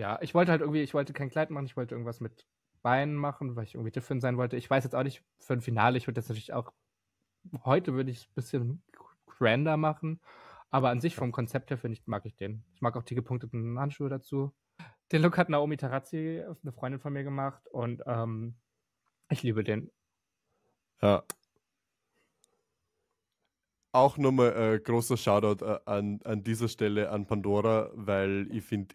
S2: Ja, ich wollte halt irgendwie, ich wollte kein Kleid machen, ich wollte irgendwas mit Beinen machen, weil ich irgendwie Tiffin sein wollte. Ich weiß jetzt auch nicht, für ein Finale, ich würde das natürlich auch, heute würde ich es ein bisschen grander machen, aber an sich vom Konzept her finde ich, mag ich den. Ich mag auch die gepunkteten Handschuhe dazu. Den Look hat Naomi Tarazzi, eine Freundin von mir, gemacht und ähm, ich liebe den.
S1: Ja. Auch nochmal äh, großer Shoutout äh, an, an dieser Stelle an Pandora, weil ich finde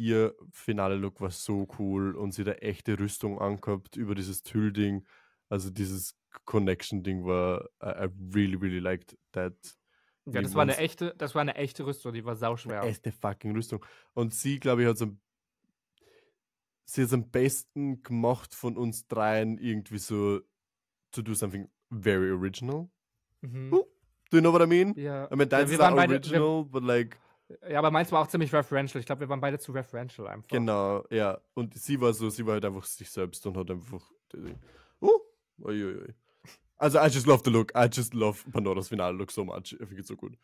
S1: ihr finale Look war so cool und sie da echte Rüstung angehabt über dieses Tüll-Ding. Also dieses Connection-Ding war, äh, I, really, really liked that. Ja, das war eine
S2: echte, das war eine echte Rüstung, die war sauschwer. Eine
S1: echte fucking Rüstung. Und sie, glaube ich, hat so sie ist am besten gemacht von uns dreien irgendwie so to do something very original. Mhm. do you know what I mean? Yeah. I mean, that's ja, not original, beide, wir, but like
S2: ja, aber meins war auch ziemlich referential. Ich glaube, wir waren beide zu referential einfach.
S1: Genau, ja. Und sie war so, sie war halt einfach sich selbst und hat einfach. Uh, oi, oi, oi. Also, I just love the look. I just love Pandoras Finale look so much. Ich finde es so gut.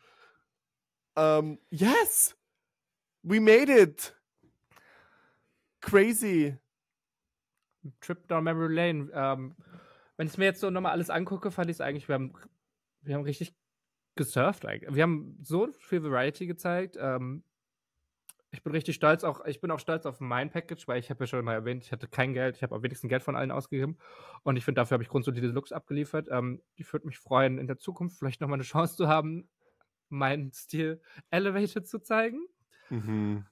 S1: Um, ähm, yes! We made it! Crazy! Trip
S2: down memory lane. Um, ähm, wenn ich mir jetzt so nochmal alles angucke, fand ich es eigentlich, wir haben, wir haben richtig gesurft eigentlich. Wir haben so viel Variety gezeigt. Ähm, ich bin richtig stolz, auch ich bin auch stolz auf mein Package, weil ich habe ja schon mal erwähnt, ich hatte kein Geld, ich habe am wenigsten Geld von allen ausgegeben und ich finde, dafür habe ich grundsolide Looks abgeliefert. Ähm, ich würde mich freuen, in der Zukunft vielleicht nochmal eine Chance zu haben, meinen Stil elevated zu zeigen. Mhm.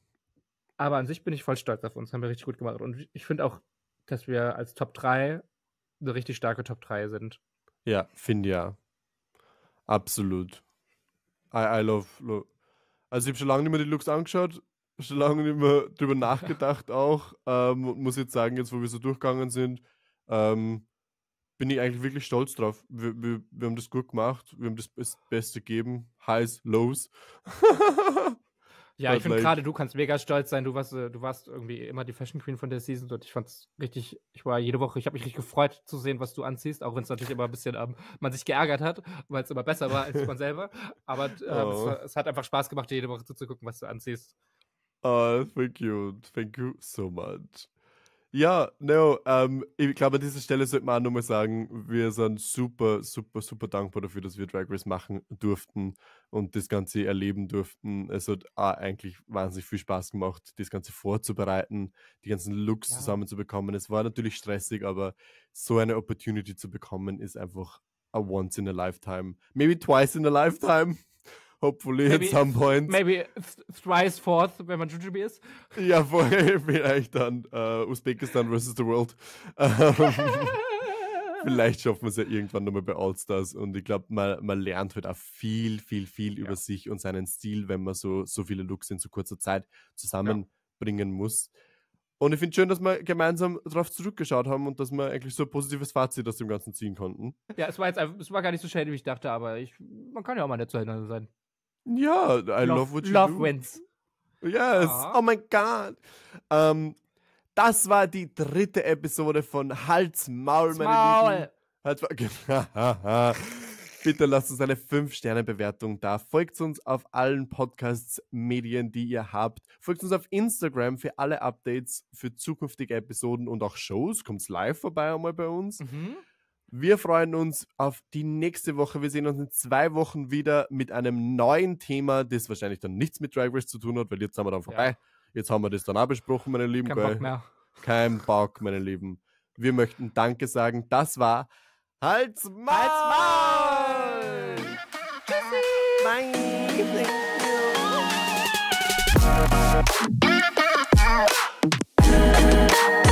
S2: Aber an sich bin ich voll stolz auf uns, haben wir richtig gut gemacht und ich finde auch, dass wir als Top 3 eine richtig starke Top 3 sind.
S1: Ja, finde ja. Absolut. I, I love, love. Also ich habe schon lange nicht mehr die Looks angeschaut, schon lange nicht mehr drüber nachgedacht auch. Ähm, muss jetzt sagen, jetzt wo wir so durchgegangen sind, ähm, bin ich eigentlich wirklich stolz drauf. Wir, wir, wir, haben das gut gemacht, wir haben das Beste gegeben. Highs, Lows. <laughs> Ja, ich finde gerade, du
S2: kannst mega stolz sein. Du warst, äh, du warst irgendwie immer die Fashion Queen von der Season und ich fand's richtig, ich war jede Woche, ich habe mich richtig gefreut zu sehen, was du anziehst, auch wenn es natürlich immer ein bisschen ähm, man sich geärgert hat, weil es immer besser war als man selber. <laughs> Aber äh, oh. es, es, hat einfach Spaß gemacht, dir jede Woche zuzugucken, was du anziehst.
S1: Oh, thank you. Thank you so much. Ja, no, ähm, ich glaube, an dieser Stelle sollte man auch nochmal sagen, wir sind super, super, super dankbar dafür, dass wir Drag Race machen durften und das Ganze erleben durften. Es hat auch eigentlich wahnsinnig viel Spaß gemacht, das Ganze vorzubereiten, die ganzen Looks ja. zusammenzubekommen. Es war natürlich stressig, aber so eine Opportunity zu bekommen, ist einfach a once in a lifetime. Maybe twice in a lifetime. Hopefully maybe, at some point. Maybe thrice fourth, wenn man Jujubi ist. Ja, <laughs> vielleicht dann uh, äh, Usbekistan versus the World. Ähm, <laughs> vielleicht schafft man es ja irgendwann nochmal bei Allstars. Und ich glaube, man, man, lernt halt auch viel, viel, viel ja. über sich und seinen Stil, wenn man so, so viele Looks in so kurzer Zeit zusammenbringen ja. muss. Und ich finde schön, dass wir gemeinsam darauf zurückgeschaut haben und dass wir eigentlich so ein positives Fazit aus dem Ganzen ziehen konnten.
S2: Ja, es war jetzt einfach, es war gar nicht so schade, wie ich dachte, aber ich,
S1: man kann ja auch mal nicht zueinander sein. Ja, I love, love what you love do. wins. Yes. Ah. Oh mein Gott. Ähm, das war die dritte Episode von Hals Maul, meine Maul. Lieben. Hals <laughs> Bitte lasst uns eine 5-Sterne-Bewertung da. Folgt uns auf allen Podcasts-Medien, die ihr habt. Folgt uns auf Instagram für alle Updates für zukünftige Episoden und auch Shows. Kommt live vorbei einmal bei uns. Mhm. Wir freuen uns auf die nächste Woche. Wir sehen uns in zwei Wochen wieder mit einem neuen Thema, das wahrscheinlich dann nichts mit Drag Race zu tun hat, weil jetzt sind wir dann vorbei. Ja. Jetzt haben wir das dann auch besprochen, meine Lieben. Kein Bock mehr. Kein Bock, meine Lieben. Wir möchten Danke sagen. Das war Halt's Maul! Halt's Maul! Tschüssi! Bye! Thank you.